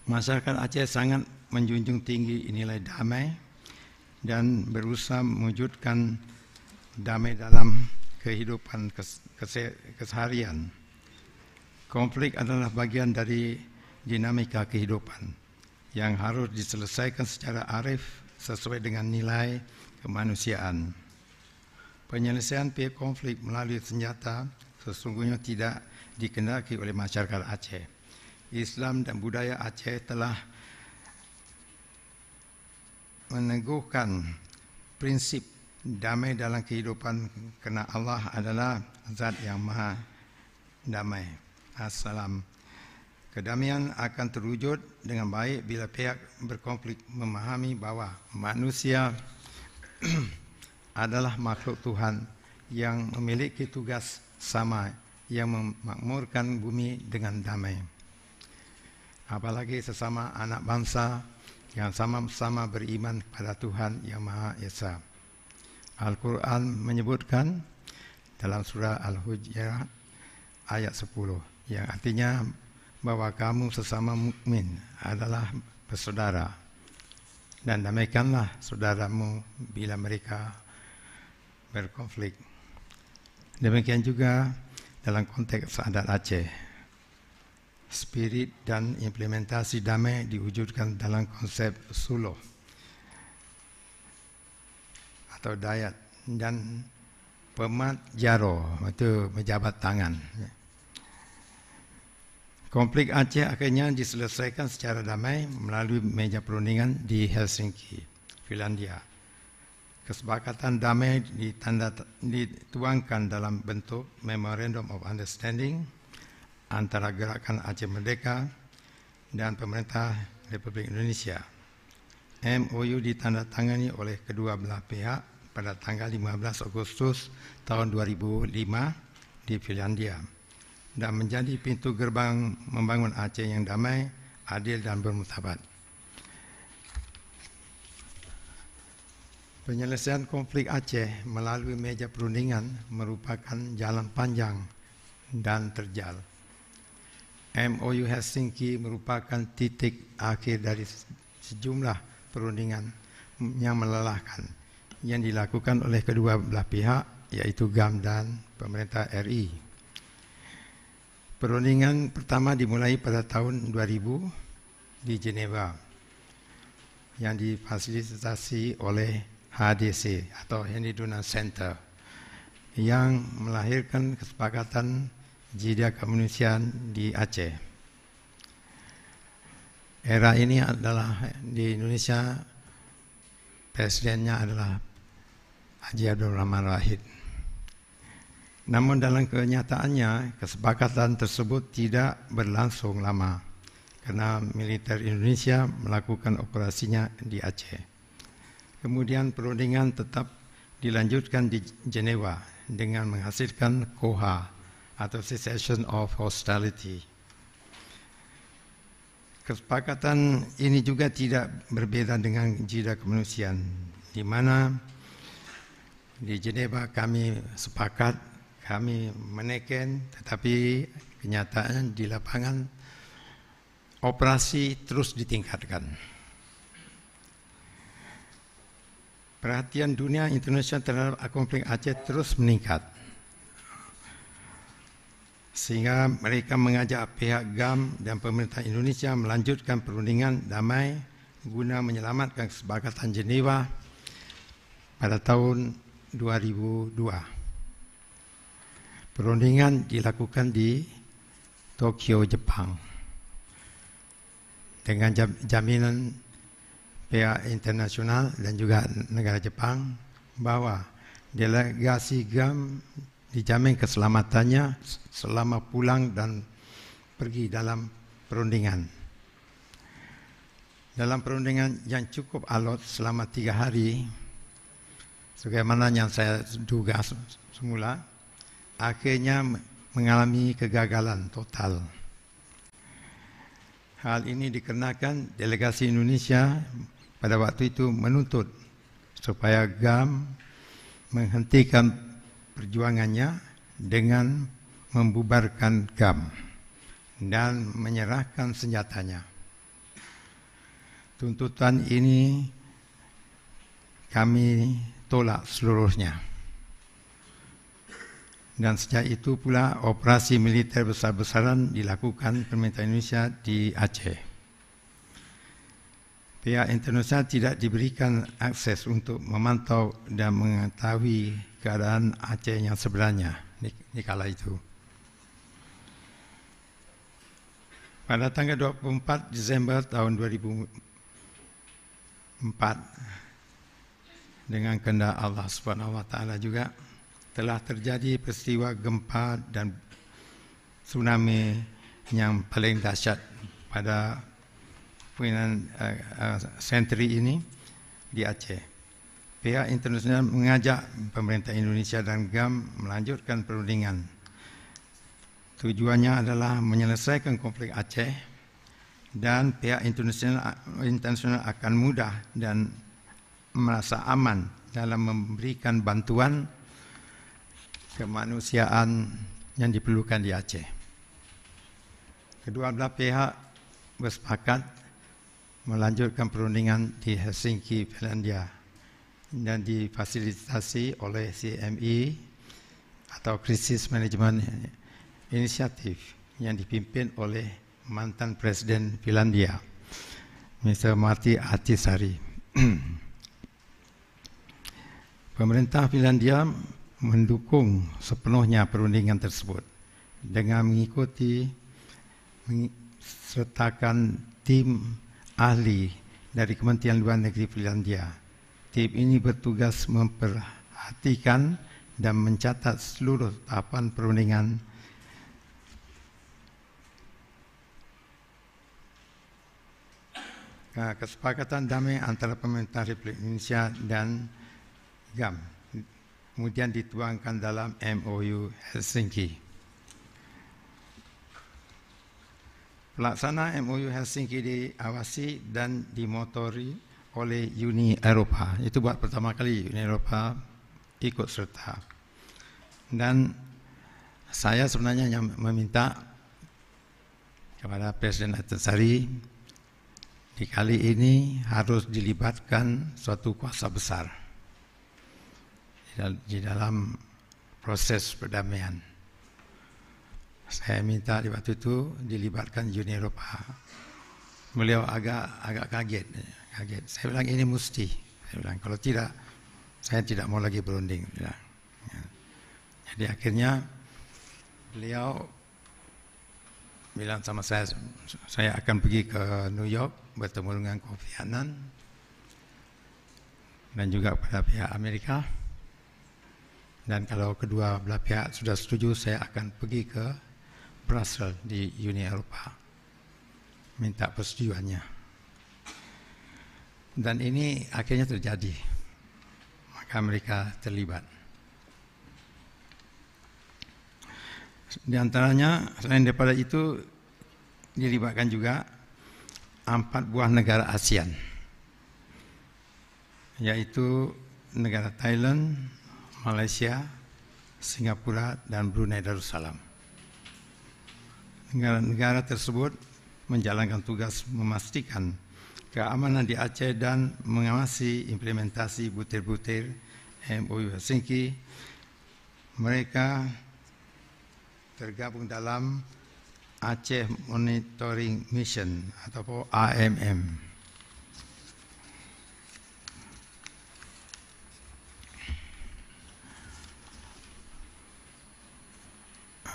Masyarakat Aceh sangat menjunjung tinggi nilai damai dan berusaha mewujudkan damai dalam kehidupan keseharian. Konflik adalah bagian dari dinamika kehidupan yang harus diselesaikan secara arif sesuai dengan nilai kemanusiaan. Penyelesaian pihak konflik melalui senjata sesungguhnya tidak dikendaki oleh masyarakat Aceh. Islam dan budaya Aceh telah meneguhkan prinsip damai dalam kehidupan karena Allah adalah zat yang maha damai. Assalamualaikum. Kedamaian akan terwujud dengan baik bila pihak berkonflik memahami bahwa manusia adalah makhluk Tuhan yang memiliki tugas sama yang memakmurkan bumi dengan damai. Apalagi sesama anak bangsa yang sama-sama beriman kepada Tuhan Yang Maha Esa. Al-Quran menyebutkan dalam surah al Hujjah ayat 10 yang artinya bahwa kamu sesama mukmin adalah bersaudara dan damaikanlah saudaramu bila mereka berkonflik. Demikian juga dalam konteks adat Aceh. Spirit dan implementasi damai diwujudkan dalam konsep suluh atau dayat dan pemat jaro, itu pejabat tangan. Konflik Aceh akhirnya diselesaikan secara damai melalui meja perundingan di Helsinki, Finlandia. Kesepakatan damai ditanda, dituangkan dalam bentuk Memorandum of Understanding antara Gerakan Aceh Merdeka dan Pemerintah Republik Indonesia. MOU ditandatangani oleh kedua belah pihak pada tanggal 15 Agustus tahun 2005 di Finlandia dan menjadi pintu gerbang membangun Aceh yang damai, adil dan bermutabat. Penyelesaian konflik Aceh melalui meja perundingan merupakan jalan panjang dan terjal. MOU Helsinki merupakan titik akhir dari sejumlah perundingan yang melelahkan yang dilakukan oleh kedua belah pihak yaitu GAM dan pemerintah RI. Perundingan pertama dimulai pada tahun 2000 di Geneva yang difasilitasi oleh HDC atau Henry Dunant Center yang melahirkan kesepakatan jidia kemanusiaan di Aceh. Era ini adalah di Indonesia presidennya adalah Haji Abdul Rahman Wahid. Namun dalam kenyataannya kesepakatan tersebut tidak berlangsung lama karena militer Indonesia melakukan operasinya di Aceh. Kemudian perundingan tetap dilanjutkan di Jenewa dengan menghasilkan COHA atau Cessation of Hostility. Kesepakatan ini juga tidak berbeda dengan jeda kemanusiaan di mana di Jenewa kami sepakat kami meneken, tetapi kenyataan di lapangan operasi terus ditingkatkan. Perhatian dunia internasional terhadap konflik Aceh terus meningkat. Sehingga mereka mengajak pihak GAM dan pemerintah Indonesia melanjutkan perundingan damai guna menyelamatkan kesepakatan Jenewa pada tahun 2002. Perundingan dilakukan di Tokyo, Jepang dengan jaminan pihak internasional dan juga negara Jepang bahwa delegasi GAM dijamin keselamatannya selama pulang dan pergi dalam perundingan. Dalam perundingan yang cukup alot selama tiga hari, sebagaimana yang saya duga semula, akhirnya mengalami kegagalan total. Hal ini dikenakan delegasi Indonesia pada waktu itu menuntut supaya GAM menghentikan perjuangannya dengan membubarkan GAM dan menyerahkan senjatanya. Tuntutan ini kami tolak seluruhnya. Dan sejak itu pula operasi militer besar-besaran dilakukan pemerintah Indonesia di Aceh. Pihak internasional tidak diberikan akses untuk memantau dan mengetahui keadaan Aceh yang sebenarnya di, kala itu. Pada tanggal 24 Desember tahun 2004 dengan kehendak Allah Subhanahu wa taala juga telah terjadi peristiwa gempa dan tsunami yang paling dahsyat pada perkahwinan uh, eh, uh, eh, ini di Aceh. Pihak internasional mengajak pemerintah Indonesia dan GAM melanjutkan perundingan. Tujuannya adalah menyelesaikan konflik Aceh dan pihak internasional akan mudah dan merasa aman dalam memberikan bantuan kemanusiaan yang diperlukan di Aceh. Kedua belah pihak bersepakat melanjutkan perundingan di Helsinki, Finlandia dan difasilitasi oleh CME atau Crisis Management Initiative yang dipimpin oleh mantan Presiden Finlandia, Mr. Marty Atisari. Pemerintah Finlandia mendukung sepenuhnya perundingan tersebut dengan mengikuti sertakan tim ahli dari Kementerian Luar Negeri Finlandia. Tim ini bertugas memperhatikan dan mencatat seluruh tahapan perundingan nah, kesepakatan damai antara pemerintah Republik Indonesia dan GAM kemudian dituangkan dalam MOU Helsinki. Pelaksana MOU Helsinki diawasi dan dimotori oleh Uni Eropa. Itu buat pertama kali Uni Eropa ikut serta. Dan saya sebenarnya hanya meminta kepada Presiden Atasari di kali ini harus dilibatkan suatu kuasa besar di dalam proses perdamaian. Saya minta di waktu itu dilibatkan Uni Eropa. Beliau agak agak kaget, kaget. Saya bilang ini mesti. Saya bilang kalau tidak, saya tidak mau lagi berunding. Ya. Jadi akhirnya beliau bilang sama saya, saya akan pergi ke New York bertemu dengan Kofi Annan dan juga pada pihak Amerika. Dan kalau kedua belah pihak sudah setuju, saya akan pergi ke Brussels di Uni Eropa. Minta persetujuannya. Dan ini akhirnya terjadi. Maka mereka terlibat. Di antaranya, selain daripada itu, dilibatkan juga empat buah negara ASEAN. Yaitu negara Thailand, Malaysia, Singapura, dan Brunei Darussalam. Negara-negara tersebut menjalankan tugas memastikan keamanan di Aceh dan mengawasi implementasi butir-butir MOU Helsinki. Mereka tergabung dalam Aceh Monitoring Mission atau AMM.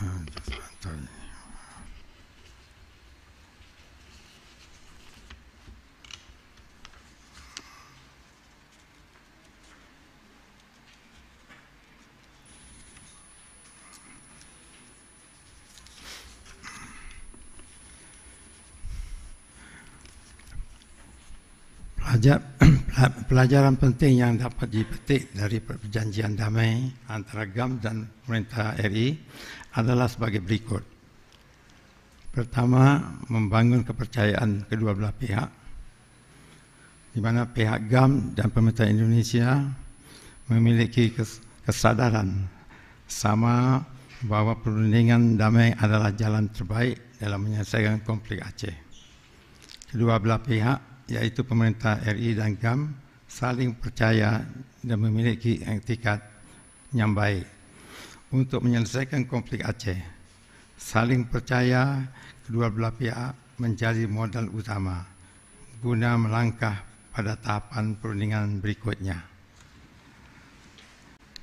pelajaran penting yang dapat dipetik dari perjanjian damai antara GAM dan pemerintah RI adalah sebagai berikut. Pertama, membangun kepercayaan kedua belah pihak, di mana pihak GAM dan pemerintah Indonesia memiliki kesadaran sama bahwa perundingan damai adalah jalan terbaik dalam menyelesaikan konflik Aceh. Kedua belah pihak, yaitu pemerintah RI dan GAM, saling percaya dan memiliki etikat yang baik untuk menyelesaikan konflik Aceh. Saling percaya kedua belah pihak menjadi modal utama guna melangkah pada tahapan perundingan berikutnya.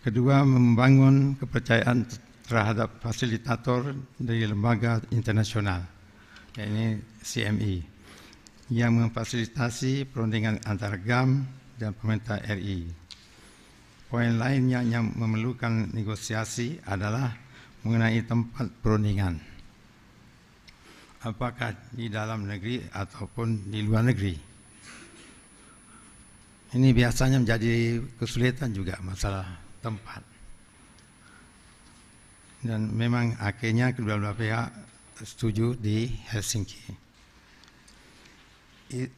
Kedua, membangun kepercayaan terhadap fasilitator dari lembaga internasional, yaitu CMI, e, yang memfasilitasi perundingan antara GAM dan pemerintah RI. Poin lainnya yang memerlukan negosiasi adalah mengenai tempat perundingan. Apakah di dalam negeri ataupun di luar negeri. Ini biasanya menjadi kesulitan juga masalah tempat. Dan memang akhirnya kedua-dua pihak setuju di Helsinki.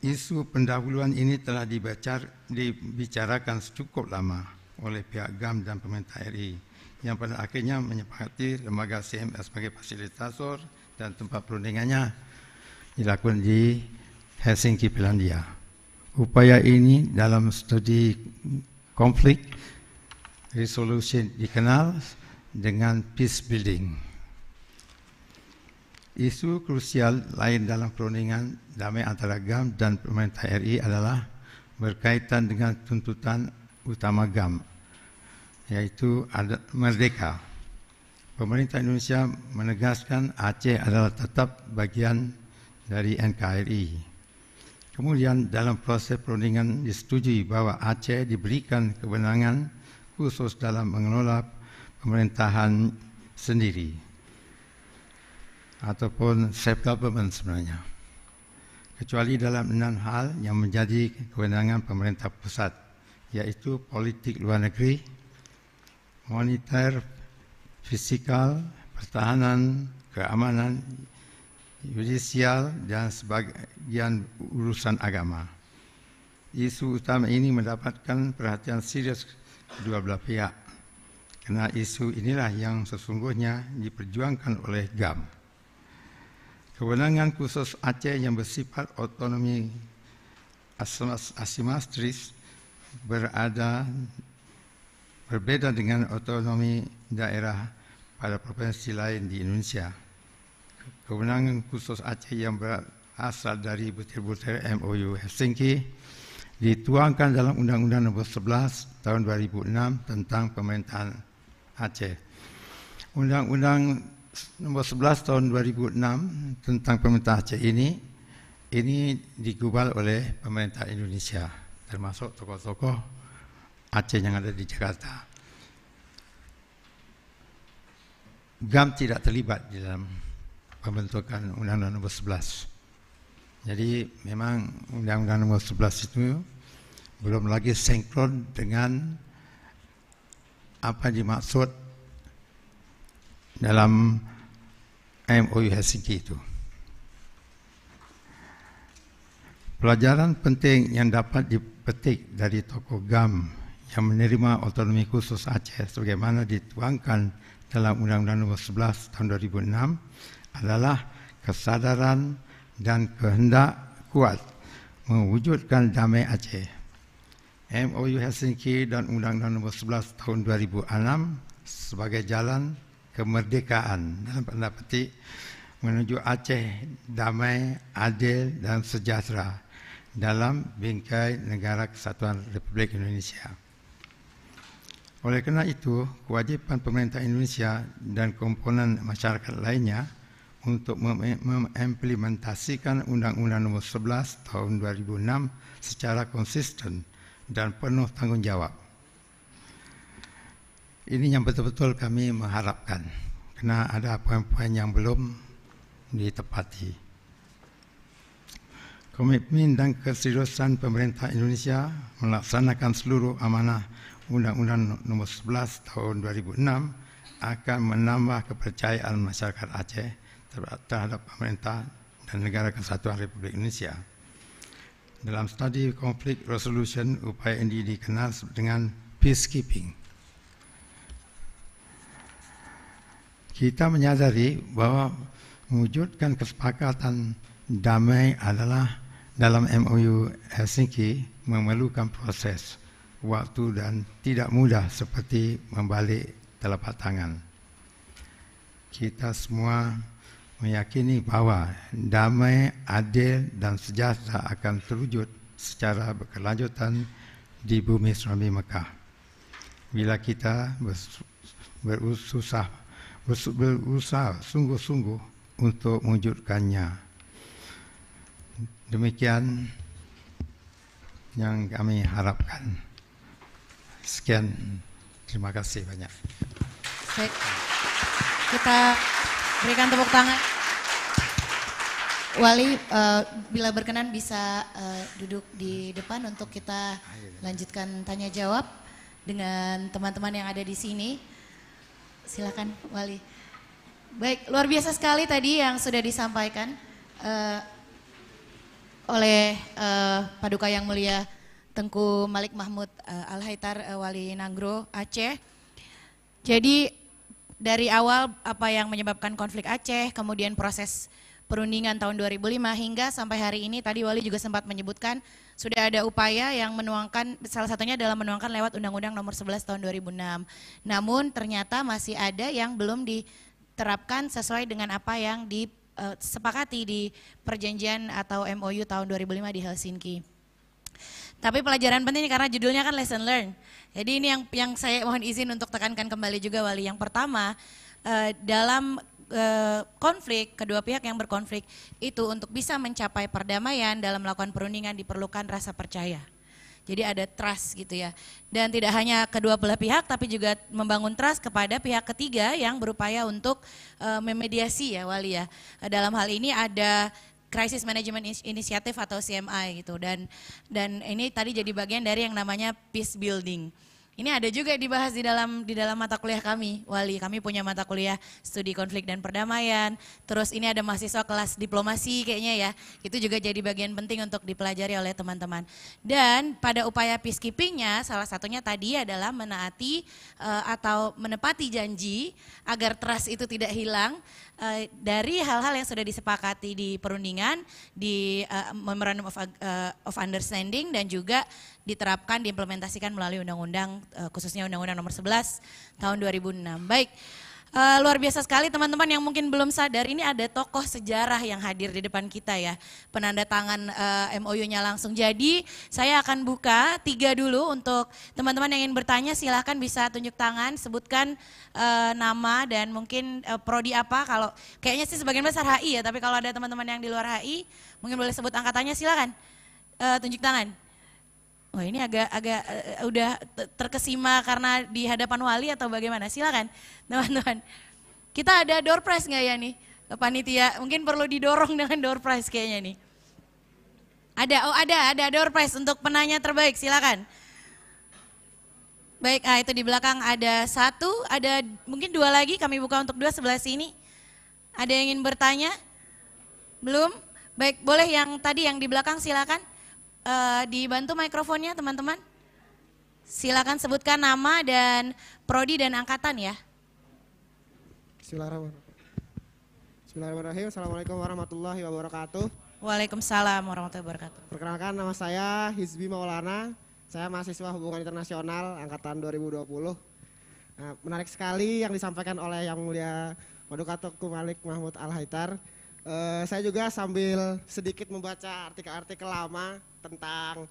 Isu pendahuluan ini telah dibicarakan cukup lama oleh pihak GAM dan pemerintah RI yang pada akhirnya menyepakati lembaga CMS sebagai fasilitator dan tempat perundingannya dilakukan di Helsinki, Finlandia. Upaya ini dalam studi konflik resolution dikenal dengan peace building. Isu krusial lain dalam perundingan damai antara GAM dan pemerintah RI adalah berkaitan dengan tuntutan utama GAM yaitu adat merdeka. Pemerintah Indonesia menegaskan Aceh adalah tetap bagian dari NKRI. Kemudian dalam proses perundingan disetujui bahwa Aceh diberikan kewenangan khusus dalam mengelola pemerintahan sendiri ataupun self government sebenarnya. Kecuali dalam enam hal yang menjadi kewenangan pemerintah pusat yaitu politik luar negeri, moneter, fisikal, pertahanan, keamanan, yudisial, dan sebagian urusan agama. Isu utama ini mendapatkan perhatian serius kedua belah pihak. Karena isu inilah yang sesungguhnya diperjuangkan oleh GAM. Kewenangan khusus Aceh yang bersifat otonomi asimetris berada berbeda dengan otonomi daerah pada provinsi lain di Indonesia. Kewenangan khusus Aceh yang berasal dari butir-butir MOU Helsinki dituangkan dalam Undang-Undang Nomor 11 Tahun 2006 tentang Pemerintahan Aceh. Undang-Undang Nomor 11 Tahun 2006 tentang Pemerintahan Aceh ini ini digubal oleh pemerintah Indonesia termasuk tokoh-tokoh Aceh yang ada di Jakarta. GAM tidak terlibat di dalam pembentukan Undang-Undang Nomor 11. Jadi memang Undang-Undang Nomor 11 itu belum lagi sinkron dengan apa dimaksud dalam MOU Helsinki itu. Pelajaran penting yang dapat di petik dari toko GAM yang menerima otonomi khusus Aceh sebagaimana dituangkan dalam Undang-Undang Nomor 11 tahun 2006 adalah kesadaran dan kehendak kuat mewujudkan damai Aceh. MOU Helsinki dan Undang-Undang Nomor 11 tahun 2006 sebagai jalan kemerdekaan dalam pendapat petik menuju Aceh damai, adil dan sejahtera dalam bingkai negara kesatuan Republik Indonesia. Oleh kerana itu, kewajipan pemerintah Indonesia dan komponen masyarakat lainnya untuk mengimplementasikan Undang-Undang Nomor 11 tahun 2006 secara konsisten dan penuh tanggungjawab. Ini yang betul-betul kami mengharapkan kerana ada poin-poin yang belum ditepati. komitmen dan keseriusan pemerintah Indonesia melaksanakan seluruh amanah Undang-Undang Nomor 11 Tahun 2006 akan menambah kepercayaan masyarakat Aceh terhadap pemerintah dan negara kesatuan Republik Indonesia. Dalam studi konflik resolution, upaya ini dikenal dengan peacekeeping. Kita menyadari bahwa mewujudkan kesepakatan damai adalah dalam MOU Helsinki memerlukan proses, waktu dan tidak mudah seperti membalik telapak tangan. Kita semua meyakini bahwa damai, adil dan sejahtera akan terwujud secara berkelanjutan di bumi Suami Mekah. Bila kita berusaha berusaha sungguh-sungguh untuk mewujudkannya Demikian yang kami harapkan. Sekian, terima kasih banyak. Baik. Kita berikan tepuk tangan. Wali, uh, bila berkenan bisa uh, duduk di depan untuk kita lanjutkan tanya jawab dengan teman-teman yang ada di sini. Silakan, Wali. Baik, luar biasa sekali tadi yang sudah disampaikan. Uh, oleh uh, Paduka Yang Mulia Tengku Malik Mahmud uh, eh, Al Haitar uh, eh, Wali Nanggro Aceh. Jadi dari awal apa yang menyebabkan konflik Aceh, kemudian proses perundingan tahun 2005 hingga sampai hari ini tadi Wali juga sempat menyebutkan sudah ada upaya yang menuangkan salah satunya adalah menuangkan lewat Undang-Undang Nomor 11 Tahun 2006. Namun ternyata masih ada yang belum diterapkan sesuai dengan apa yang di Eh, sepakati di perjanjian atau MOU tahun 2005 di Helsinki. Tapi pelajaran penting karena judulnya kan lesson learn. Jadi ini yang yang saya mohon izin untuk tekankan kembali juga Wali. Yang pertama eh, dalam eh, konflik kedua pihak yang berkonflik itu untuk bisa mencapai perdamaian dalam melakukan perundingan diperlukan rasa percaya jadi ada trust gitu ya. Dan tidak hanya kedua belah pihak tapi juga membangun trust kepada pihak ketiga yang berupaya untuk uh, memediasi ya Wali ya. Dalam hal ini ada Crisis Management Initiative atau CMI gitu dan dan ini tadi jadi bagian dari yang namanya peace building. Ini ada juga dibahas di dalam di dalam mata kuliah kami, Wali. Kami punya mata kuliah studi konflik dan perdamaian. Terus ini ada mahasiswa kelas diplomasi kayaknya ya. Itu juga jadi bagian penting untuk dipelajari oleh teman-teman. Dan pada upaya peacekeepingnya salah satunya tadi adalah menaati uh, atau menepati janji agar trust itu tidak hilang uh, dari hal-hal yang sudah disepakati di perundingan, di uh, memorandum of, uh, of understanding dan juga diterapkan, diimplementasikan melalui undang-undang eh, khususnya undang-undang nomor 11 tahun 2006. Baik. Uh, luar biasa sekali teman-teman yang mungkin belum sadar ini ada tokoh sejarah yang hadir di depan kita ya. Penanda tangan eh, MOU-nya langsung. Jadi saya akan buka tiga dulu untuk teman-teman yang ingin bertanya silahkan bisa tunjuk tangan, sebutkan nama dan mungkin uh, prodi apa. Kalau kayaknya sih sebagian besar HI ya, tapi kalau ada teman-teman yang di luar HI mungkin boleh sebut angkatannya silahkan. Uh, tunjuk tangan. Wah ini agak agak uh, udah terkesima karena di hadapan wali atau bagaimana? Silakan teman-teman. Kita ada door prize nggak ya nih panitia? Mungkin perlu didorong dengan door prize kayaknya nih. Ada, oh ada, ada door prize untuk penanya terbaik. Silakan. Baik, ah itu di belakang ada satu, ada mungkin dua lagi kami buka untuk dua sebelah sini. Ada yang ingin bertanya? Belum? Baik, boleh yang tadi yang di belakang silakan uh, dibantu mikrofonnya teman-teman? Silakan sebutkan nama dan prodi dan angkatan ya. Bismillahirrahmanirrahim. Assalamualaikum warahmatullahi wabarakatuh. Waalaikumsalam warahmatullahi wabarakatuh. Perkenalkan nama saya Hizbi Maulana. Saya mahasiswa hubungan internasional angkatan 2020. Nah, menarik sekali yang disampaikan oleh Yang Mulia Madukato Kumalik Mahmud Al-Haitar uh, saya juga sambil sedikit membaca artikel-artikel lama tentang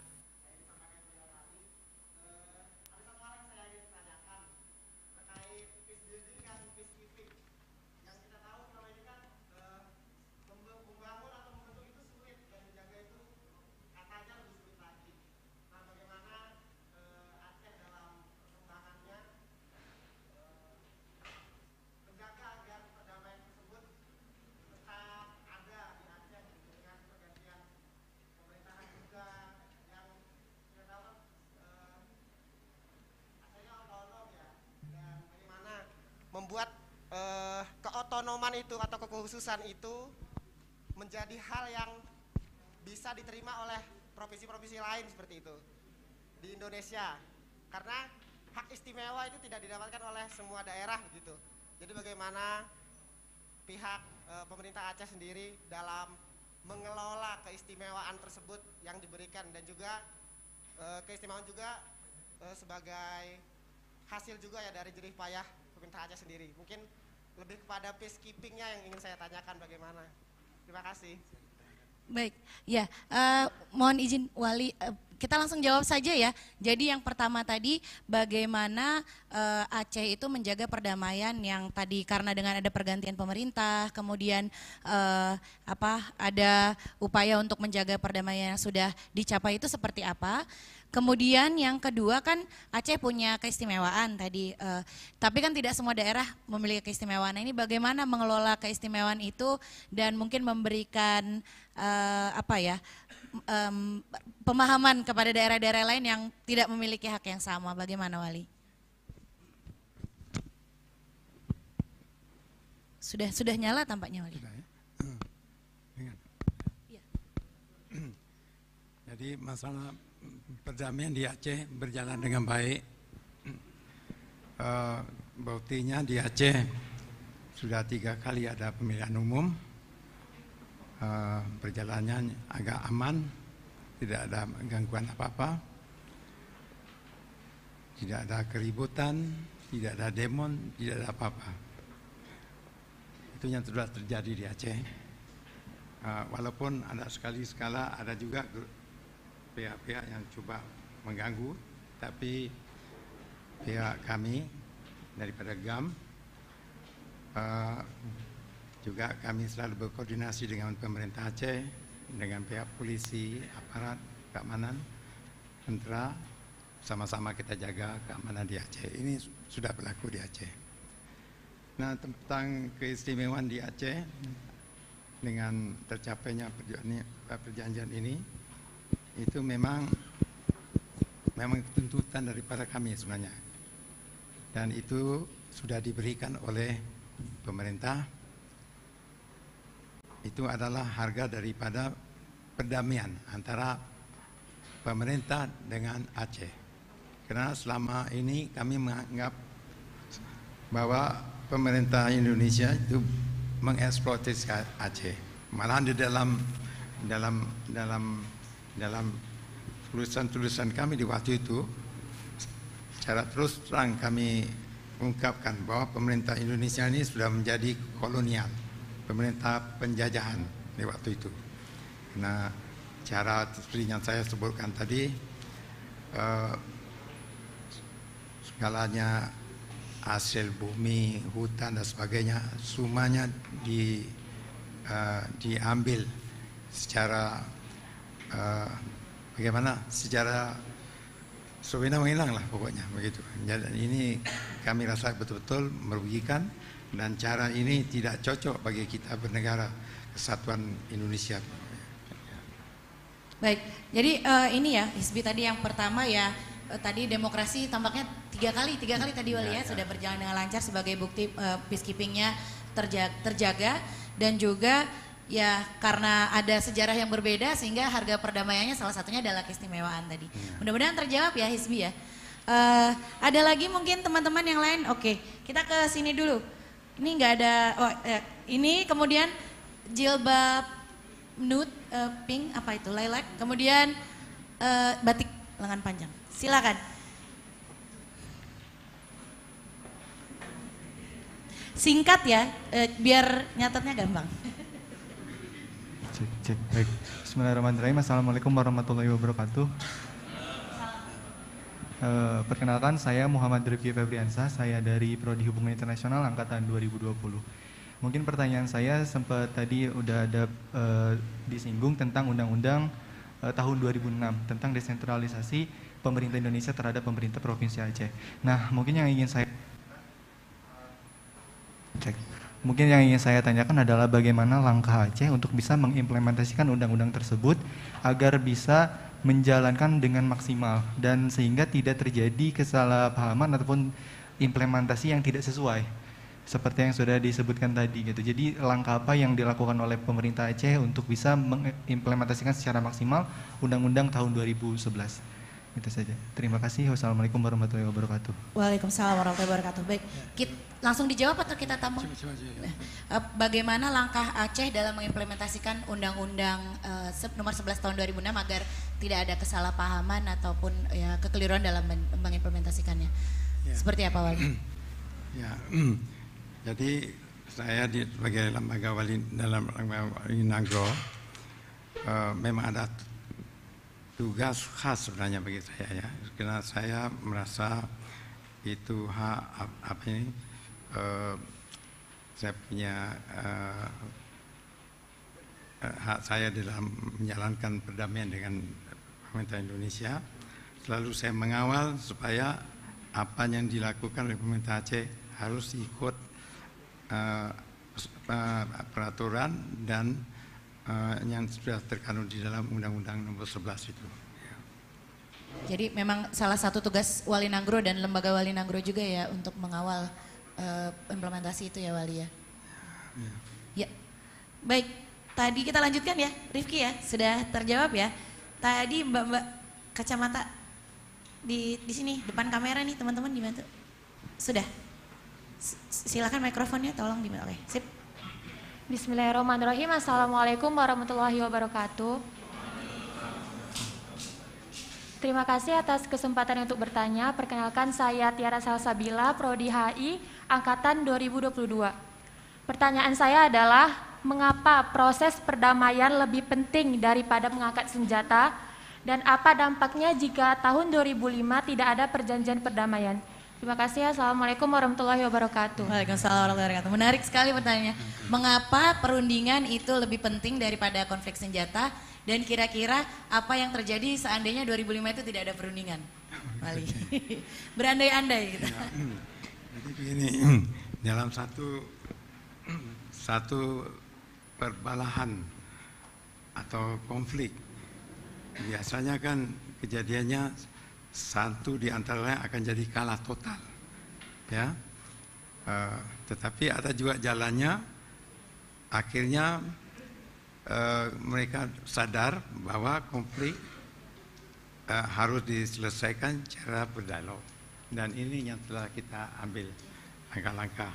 keotonoman itu atau kekhususan itu menjadi hal yang bisa diterima oleh provinsi-provinsi lain seperti itu di Indonesia karena hak istimewa itu tidak didapatkan oleh semua daerah begitu jadi bagaimana pihak e, pemerintah Aceh sendiri dalam mengelola keistimewaan tersebut yang diberikan dan juga e, keistimewaan juga e, sebagai hasil juga ya dari jerih payah pemerintah Aceh sendiri mungkin lebih kepada peacekeepingnya yang ingin saya tanyakan bagaimana. Terima kasih. Baik, ya uh, mohon izin Wali, uh, kita langsung jawab saja ya. Jadi yang pertama tadi bagaimana uh, Aceh itu menjaga perdamaian yang tadi karena dengan ada pergantian pemerintah, kemudian uh, apa ada upaya untuk menjaga perdamaian yang sudah dicapai itu seperti apa? Kemudian yang kedua kan Aceh punya keistimewaan tadi, eh, tapi kan tidak semua daerah memiliki keistimewaan. Nah, ini bagaimana mengelola keistimewaan itu dan mungkin memberikan eh, apa ya um, pemahaman kepada daerah-daerah lain yang tidak memiliki hak yang sama. Bagaimana Wali? Sudah sudah nyala tampaknya Wali. Ya? Hmm. Iya. Jadi masalah perdamaian di Aceh berjalan dengan baik. Uh, eh, bautinya di Aceh sudah tiga kali ada pemilihan umum. Uh, berjalannya agak aman, tidak ada gangguan apa-apa. Tidak ada keributan, tidak ada demon, tidak ada apa-apa. Itu yang sudah terjadi di Aceh. Uh, walaupun ada sekali skala ada juga pihak-pihak yang cuba mengganggu tapi pihak kami daripada GAM uh, eh, juga kami selalu berkoordinasi dengan pemerintah Aceh dengan pihak polisi, aparat, keamanan, tentara sama-sama kita jaga keamanan di Aceh. Ini sudah berlaku di Aceh. Nah, tentang keistimewaan di Aceh dengan tercapainya perjanjian ini, itu memang memang tuntutan daripada kami sebenarnya. Dan itu sudah diberikan oleh pemerintah. Itu adalah harga daripada perdamaian antara pemerintah dengan Aceh. Karena selama ini kami menganggap bahwa pemerintah Indonesia itu mengeksploitasi Aceh. Malahan di dalam dalam dalam dalam tulisan-tulisan kami di waktu itu secara terus terang kami ungkapkan bahwa pemerintah Indonesia ini sudah menjadi kolonial, pemerintah penjajahan di waktu itu. Karena cara seperti yang saya sebutkan tadi, eh, segalanya hasil bumi, hutan dan sebagainya, semuanya di, eh, diambil secara Eh, bagaimana secara Sowena menghilang lah pokoknya begitu. Jadi ini kami rasa betul-betul merugikan dan cara ini tidak cocok bagi kita bernegara kesatuan Indonesia. Baik, jadi uh, ini ya Hizbi tadi yang pertama ya uh, tadi demokrasi tampaknya tiga kali tiga kali tadi wali ya, ya, ya. sudah berjalan dengan lancar sebagai bukti uh, peacekeepingnya terjaga, terjaga dan juga ya karena ada sejarah yang berbeda sehingga harga perdamaiannya salah satunya adalah keistimewaan tadi. Ya. Mudah-mudahan terjawab ya Hisbi ya. Uh, ada lagi mungkin teman-teman yang lain. Oke, kita ke sini dulu. Ini enggak ada. Oh, eh, ini kemudian jilbab nude uh, pink apa itu lilac. Kemudian uh, batik lengan panjang. Silakan. Singkat ya, uh, biar nyatetnya gampang. Cek, baik. Bismillahirrahmanirrahim. Assalamualaikum warahmatullahi wabarakatuh. E, perkenalkan saya Muhammad Rifki Febriansa, saya dari Prodi Hubungan Internasional Angkatan 2020. Mungkin pertanyaan saya sempat tadi udah ada e, disinggung tentang Undang-Undang e, tahun 2006 tentang desentralisasi pemerintah Indonesia terhadap pemerintah Provinsi Aceh. Nah, mungkin yang ingin saya cek. Mungkin yang ingin saya tanyakan adalah bagaimana langkah Aceh untuk bisa mengimplementasikan undang-undang tersebut agar bisa menjalankan dengan maksimal dan sehingga tidak terjadi kesalahpahaman ataupun implementasi yang tidak sesuai seperti yang sudah disebutkan tadi gitu. Jadi langkah apa yang dilakukan oleh pemerintah Aceh untuk bisa mengimplementasikan secara maksimal undang-undang tahun 2011? Itu saja. Terima kasih. Wassalamualaikum warahmatullahi wabarakatuh. Waalaikumsalam warahmatullahi wabarakatuh. Baik, kita, langsung dijawab atau kita tambah? Nah, eh, bagaimana langkah Aceh dalam mengimplementasikan Undang-Undang eh, nomor 11 tahun 2006 agar tidak ada kesalahpahaman ataupun ya, kekeliruan dalam mengimplementasikannya? Ya. Seperti apa Wali? ya, jadi saya di, sebagai lembaga wali dalam lembaga Wali Nagro, uh, eh, memang ada tugas khas sebenarnya bagi saya ya karena saya merasa itu hak apa ini eh, saya punya eh, eh, hak saya dalam menjalankan perdamaian dengan pemerintah Indonesia. Selalu saya mengawal supaya apa yang dilakukan oleh pemerintah Aceh harus ikut eh, eh peraturan dan uh, yang sudah terkandung di dalam Undang-Undang Nomor 11 itu. Jadi memang salah satu tugas Wali Nanggro dan lembaga Wali Nanggro juga ya untuk mengawal uh, implementasi itu ya Wali ya. ya. Ya, baik. Tadi kita lanjutkan ya, Rifki ya sudah terjawab ya. Tadi Mbak-mbak kacamata di di sini depan kamera nih teman-teman dibantu. Sudah. S silakan mikrofonnya tolong dibantu. Oke, sip. Bismillahirrahmanirrahim. Assalamualaikum warahmatullahi wabarakatuh. Terima kasih atas kesempatan untuk bertanya. Perkenalkan saya Tiara Salsabila, Prodi HI, Angkatan 2022. Pertanyaan saya adalah, mengapa proses perdamaian lebih penting daripada mengangkat senjata? Dan apa dampaknya jika tahun 2005 tidak ada perjanjian perdamaian? Terima kasih. Ya. Assalamualaikum warahmatullahi wabarakatuh. Waalaikumsalam warahmatullahi wabarakatuh. Menarik sekali pertanyaannya. Mengapa perundingan itu lebih penting daripada konflik senjata? Dan kira-kira apa yang terjadi seandainya 2005 itu tidak ada perundingan? Wali. Berandai-andai gitu. Ya, hmm. jadi begini, dalam satu satu perbalahan atau konflik biasanya kan kejadiannya satu di antaranya akan jadi kalah total. Ya. Uh, tetapi ada juga jalannya akhirnya uh, mereka sadar bahwa konflik uh, harus diselesaikan secara berdialog dan ini yang telah kita ambil langkah-langkah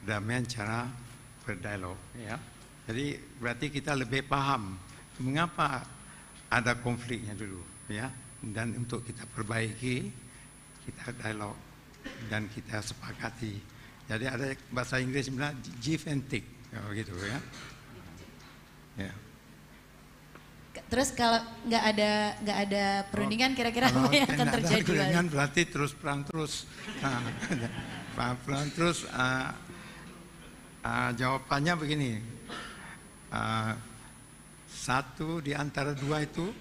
perdamaian cara berdialog ya. Jadi berarti kita lebih paham mengapa ada konfliknya dulu ya dan untuk kita perbaiki kita dialog dan kita sepakati jadi ada bahasa Inggris bilang give and take ya, gitu ya ya Terus kalau nggak ada nggak ada perundingan oh, kira-kira apa yang akan terjadi? perundingan berarti terus perang terus. Nah, perang terus uh, uh, jawabannya begini. Uh, satu di antara dua itu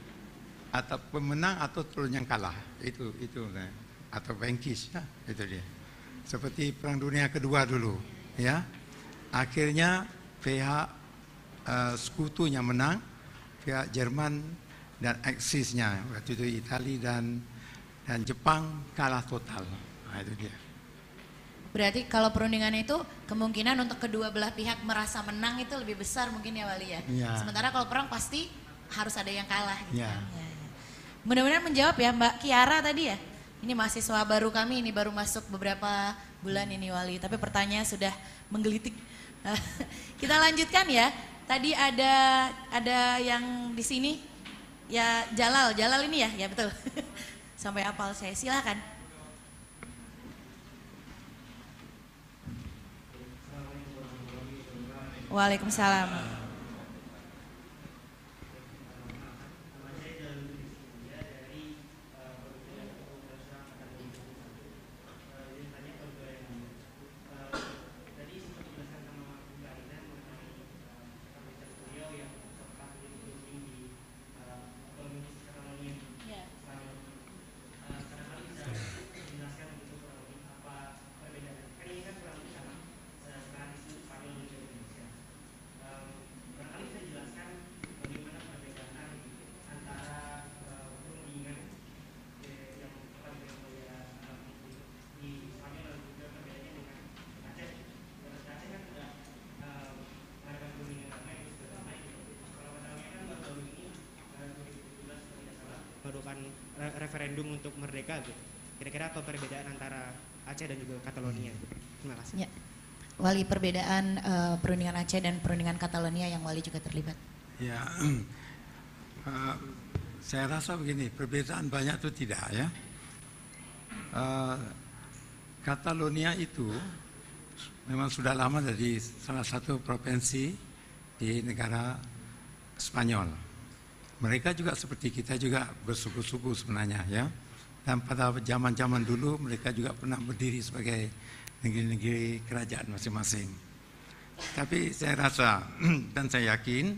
atau pemenang atau turun yang kalah itu itu ya. atau bengkis ya itu dia seperti perang dunia kedua dulu ya akhirnya pihak uh, sekutunya menang pihak Jerman dan Eksisnya waktu itu Itali dan dan Jepang kalah total nah, itu dia Berarti kalau perundingan itu kemungkinan untuk kedua belah pihak merasa menang itu lebih besar mungkin ya Wali ya. ya. Sementara kalau perang pasti harus ada yang kalah gitu ya. Kan, ya. Mudah-mudahan menjawab ya Mbak Kiara tadi ya. Ini mahasiswa baru kami, ini baru masuk beberapa bulan ini Wali. Tapi pertanyaan sudah menggelitik. Kita lanjutkan ya. Tadi ada ada yang di sini ya Jalal, Jalal ini ya, ya betul. Sampai apal saya, silakan. Waalaikumsalam. referendum untuk merdeka gitu. Kira-kira apa perbedaan antara Aceh dan juga Catalonia? Gitu, Terima kasih. Ya. Wali perbedaan uh, perundingan Aceh dan perundingan Catalonia yang Wali juga terlibat. Ya, uh, saya rasa begini, perbedaan banyak itu tidak ya. Uh, Catalonia itu memang sudah lama jadi salah satu provinsi di negara Spanyol mereka juga seperti kita juga bersuku-suku sebenarnya ya. Dan pada zaman-zaman dulu mereka juga pernah berdiri sebagai negeri-negeri kerajaan masing-masing. Tapi saya rasa dan saya yakin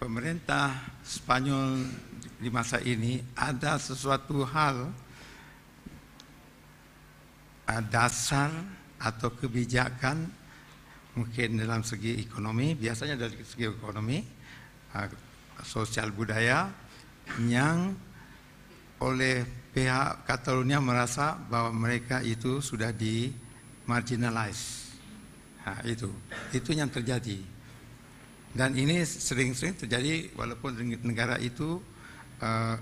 pemerintah Spanyol di masa ini ada sesuatu hal eh, dasar atau kebijakan mungkin dalam segi ekonomi biasanya dari segi ekonomi eh, sosial budaya yang oleh pihak Catalonia merasa bahwa mereka itu sudah di marginalize. Nah, itu, itu yang terjadi. Dan ini sering-sering terjadi walaupun negara itu uh,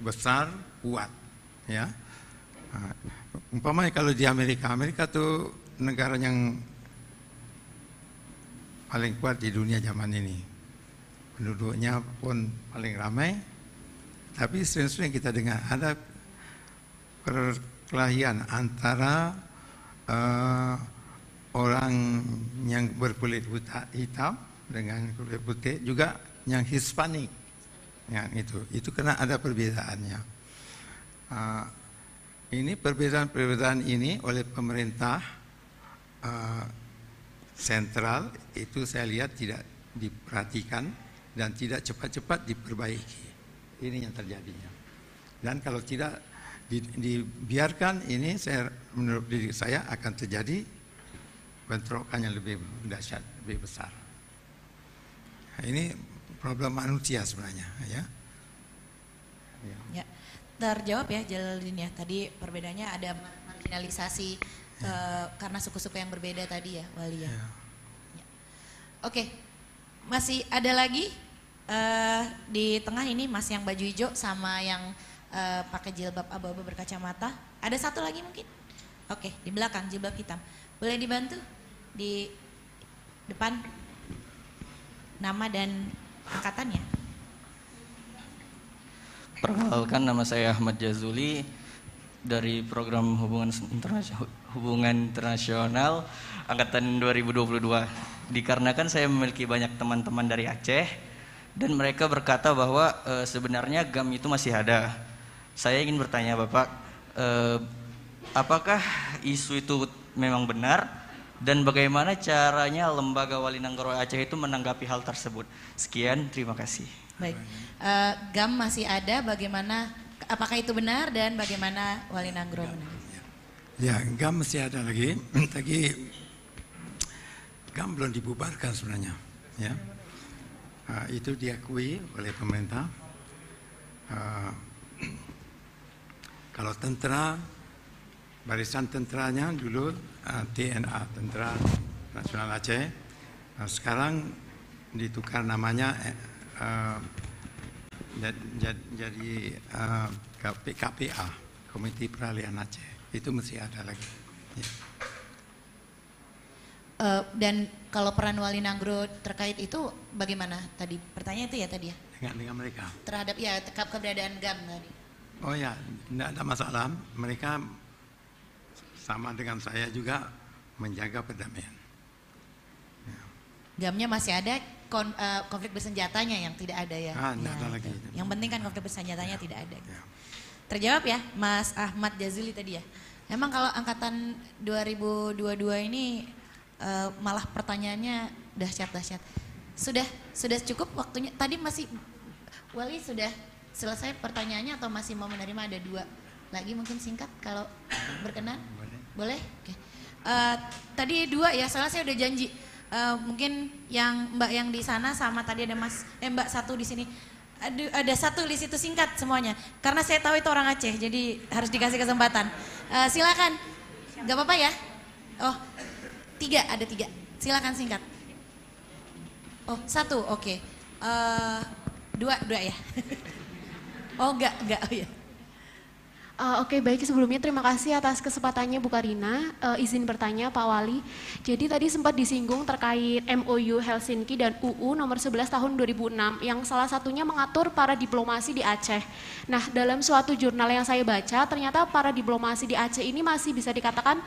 besar, kuat, ya. Nah, umpamanya kalau di Amerika, Amerika tuh negara yang paling kuat di dunia zaman ini penduduknya pun paling ramai. Tapi sering-sering kita dengar ada perkelahian antara uh, orang yang berkulit hitam dengan kulit putih juga yang Hispanik yang itu itu karena ada perbedaannya uh, ini perbedaan-perbedaan ini oleh pemerintah uh, sentral itu saya lihat tidak diperhatikan dan tidak cepat-cepat diperbaiki. Ini yang terjadinya. Dan kalau tidak dibiarkan ini saya menurut diri saya akan terjadi bentrokan yang lebih dahsyat, lebih besar. Nah, ini problem manusia sebenarnya, ya. Ya, ya terjawab ya Jalaluddin ya. Tadi perbedaannya ada marginalisasi ya. uh, karena suku-suku yang berbeda tadi ya, Wali ya. ya. ya. Oke, okay. masih ada lagi? Uh, di tengah ini mas yang baju hijau sama yang uh, pakai jilbab abu-abu berkacamata. Ada satu lagi mungkin? Oke, okay, di belakang jilbab hitam. Boleh dibantu di depan nama dan angkatannya? Perkenalkan nama saya Ahmad Jazuli dari program hubungan internasional, hubungan internasional angkatan 2022. Dikarenakan saya memiliki banyak teman-teman dari Aceh, dan mereka berkata bahwa e, sebenarnya GAM itu masih ada. Saya ingin bertanya Bapak, e, apakah isu itu memang benar dan bagaimana caranya lembaga wali Nanggoro Aceh itu menanggapi hal tersebut? Sekian, terima kasih. Baik, e, GAM masih ada, bagaimana apakah itu benar dan bagaimana wali ya, Nanggoro ya. ya, GAM masih ada lagi. Tapi GAM belum dibubarkan sebenarnya, ya uh, itu diakui oleh pemerintah. Uh, kalau tentara, barisan tentaranya dulu uh, ah, TNA, Tentara Nasional Aceh. Uh, sekarang ditukar namanya uh, jadi uh, eh, KPA, Komite Peralihan Aceh. Itu mesti ada lagi. Yeah. Eh, dan kalau peran Wali Nanggro terkait itu bagaimana tadi? Pertanyaan itu ya tadi ya? Dengan, dengan mereka. Terhadap ya tekap keberadaan GAM tadi. Oh ya, tidak ada masalah. Mereka sama dengan saya juga menjaga perdamaian. Ya. gam masih ada, kon, uh, konflik bersenjatanya yang tidak ada ya? Ah, tidak ya, ada lagi. Yang penting kan konflik bersenjatanya ya. tidak ada. Ya. Terjawab ya Mas Ahmad Jazuli tadi ya? Emang kalau angkatan 2022 ini uh, malah pertanyaannya dahsyat-dahsyat. Sudah sudah cukup waktunya. Tadi masih Wali sudah selesai pertanyaannya atau masih mau menerima ada dua lagi mungkin singkat kalau berkenan boleh, oke okay. uh, eh, tadi dua ya salah saya udah janji uh, mungkin yang mbak yang di sana sama tadi ada mas eh mbak satu di sini ada, ada satu di situ singkat semuanya karena saya tahu itu orang Aceh jadi harus dikasih kesempatan uh, silakan nggak apa-apa ya oh Tiga, ada tiga. Silakan singkat. Oh, satu, oke. Okay. Uh, eh, dua, dua ya? oh, enggak, enggak, oh ya. Eh, oke, okay, baik sebelumnya terima kasih atas kesempatannya Bu Karina. Uh, izin bertanya Pak Wali. Jadi tadi sempat disinggung terkait MOU Helsinki dan UU nomor 11 tahun 2006 yang salah satunya mengatur para diplomasi di Aceh. Nah, dalam suatu jurnal yang saya baca, ternyata para diplomasi di Aceh ini masih bisa dikatakan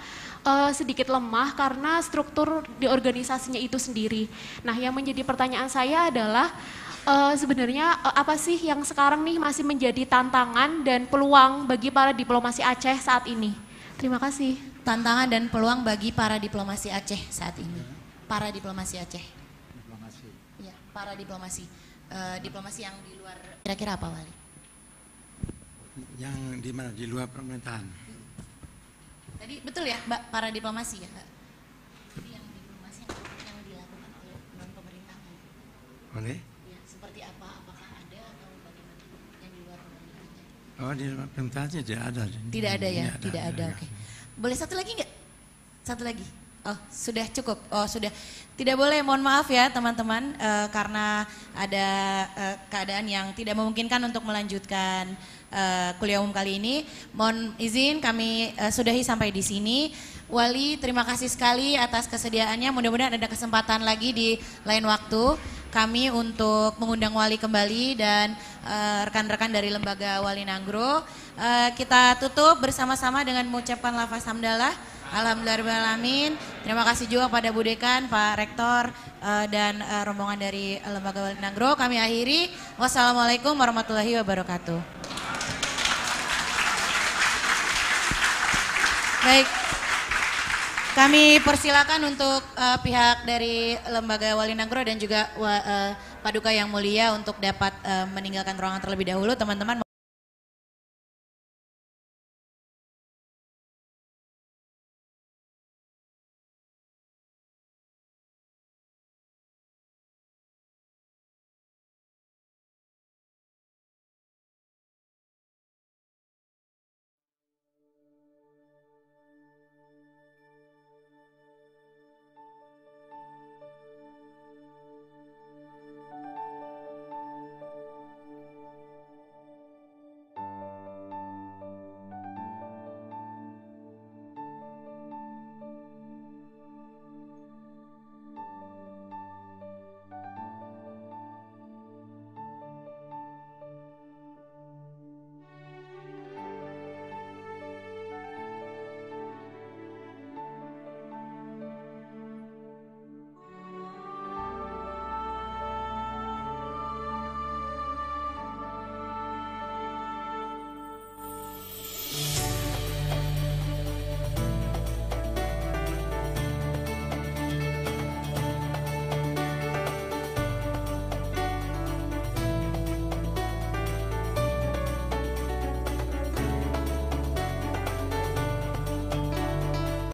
uh, sedikit lemah karena struktur di organisasinya itu sendiri. Nah, yang menjadi pertanyaan saya adalah uh, sebenarnya uh, apa sih yang sekarang nih masih menjadi tantangan dan peluang bagi para diplomasi Aceh saat ini? Terima kasih. Tantangan dan peluang bagi para diplomasi Aceh saat ini. Para diplomasi Aceh. Diplomasi. Ya, para diplomasi. Uh, diplomasi yang di luar kira-kira apa Wali? Yang di mana? Di luar pemerintahan. Tadi betul ya, Mbak, para diplomasi ya, Mbak? yang diplomasi yang, dilakukan oleh non Oleh? Oh di pemerintahnya tidak ada. Tidak ada ya, iya, tidak, tidak ada. ada. Iya. Oke. Boleh satu lagi nggak? Satu lagi. Oh sudah cukup. Oh sudah. Tidak boleh. Mohon maaf ya teman-teman uh, karena ada uh, keadaan yang tidak memungkinkan untuk melanjutkan uh, kuliah umum kali ini. Mohon izin kami uh, sudahi sampai di sini. Wali terima kasih sekali atas kesediaannya. Mudah-mudahan ada kesempatan lagi di lain waktu kami untuk mengundang wali kembali dan eh, rekan-rekan uh, dari lembaga Wali Nanggro. Uh, eh, kita tutup bersama-sama dengan mengucapkan lafaz hamdalah. Alhamdulillahirrahmanirrahim. Terima kasih juga pada Bu Dekan, Pak Rektor, uh, dan uh, rombongan dari Lembaga Wali Nanggro. Kami akhiri. Wassalamualaikum warahmatullahi wabarakatuh. Baik. Kami persilakan untuk uh, pihak dari Lembaga Wali Nanggro dan juga uh, Paduka Yang Mulia untuk dapat uh, meninggalkan ruangan terlebih dahulu teman-teman.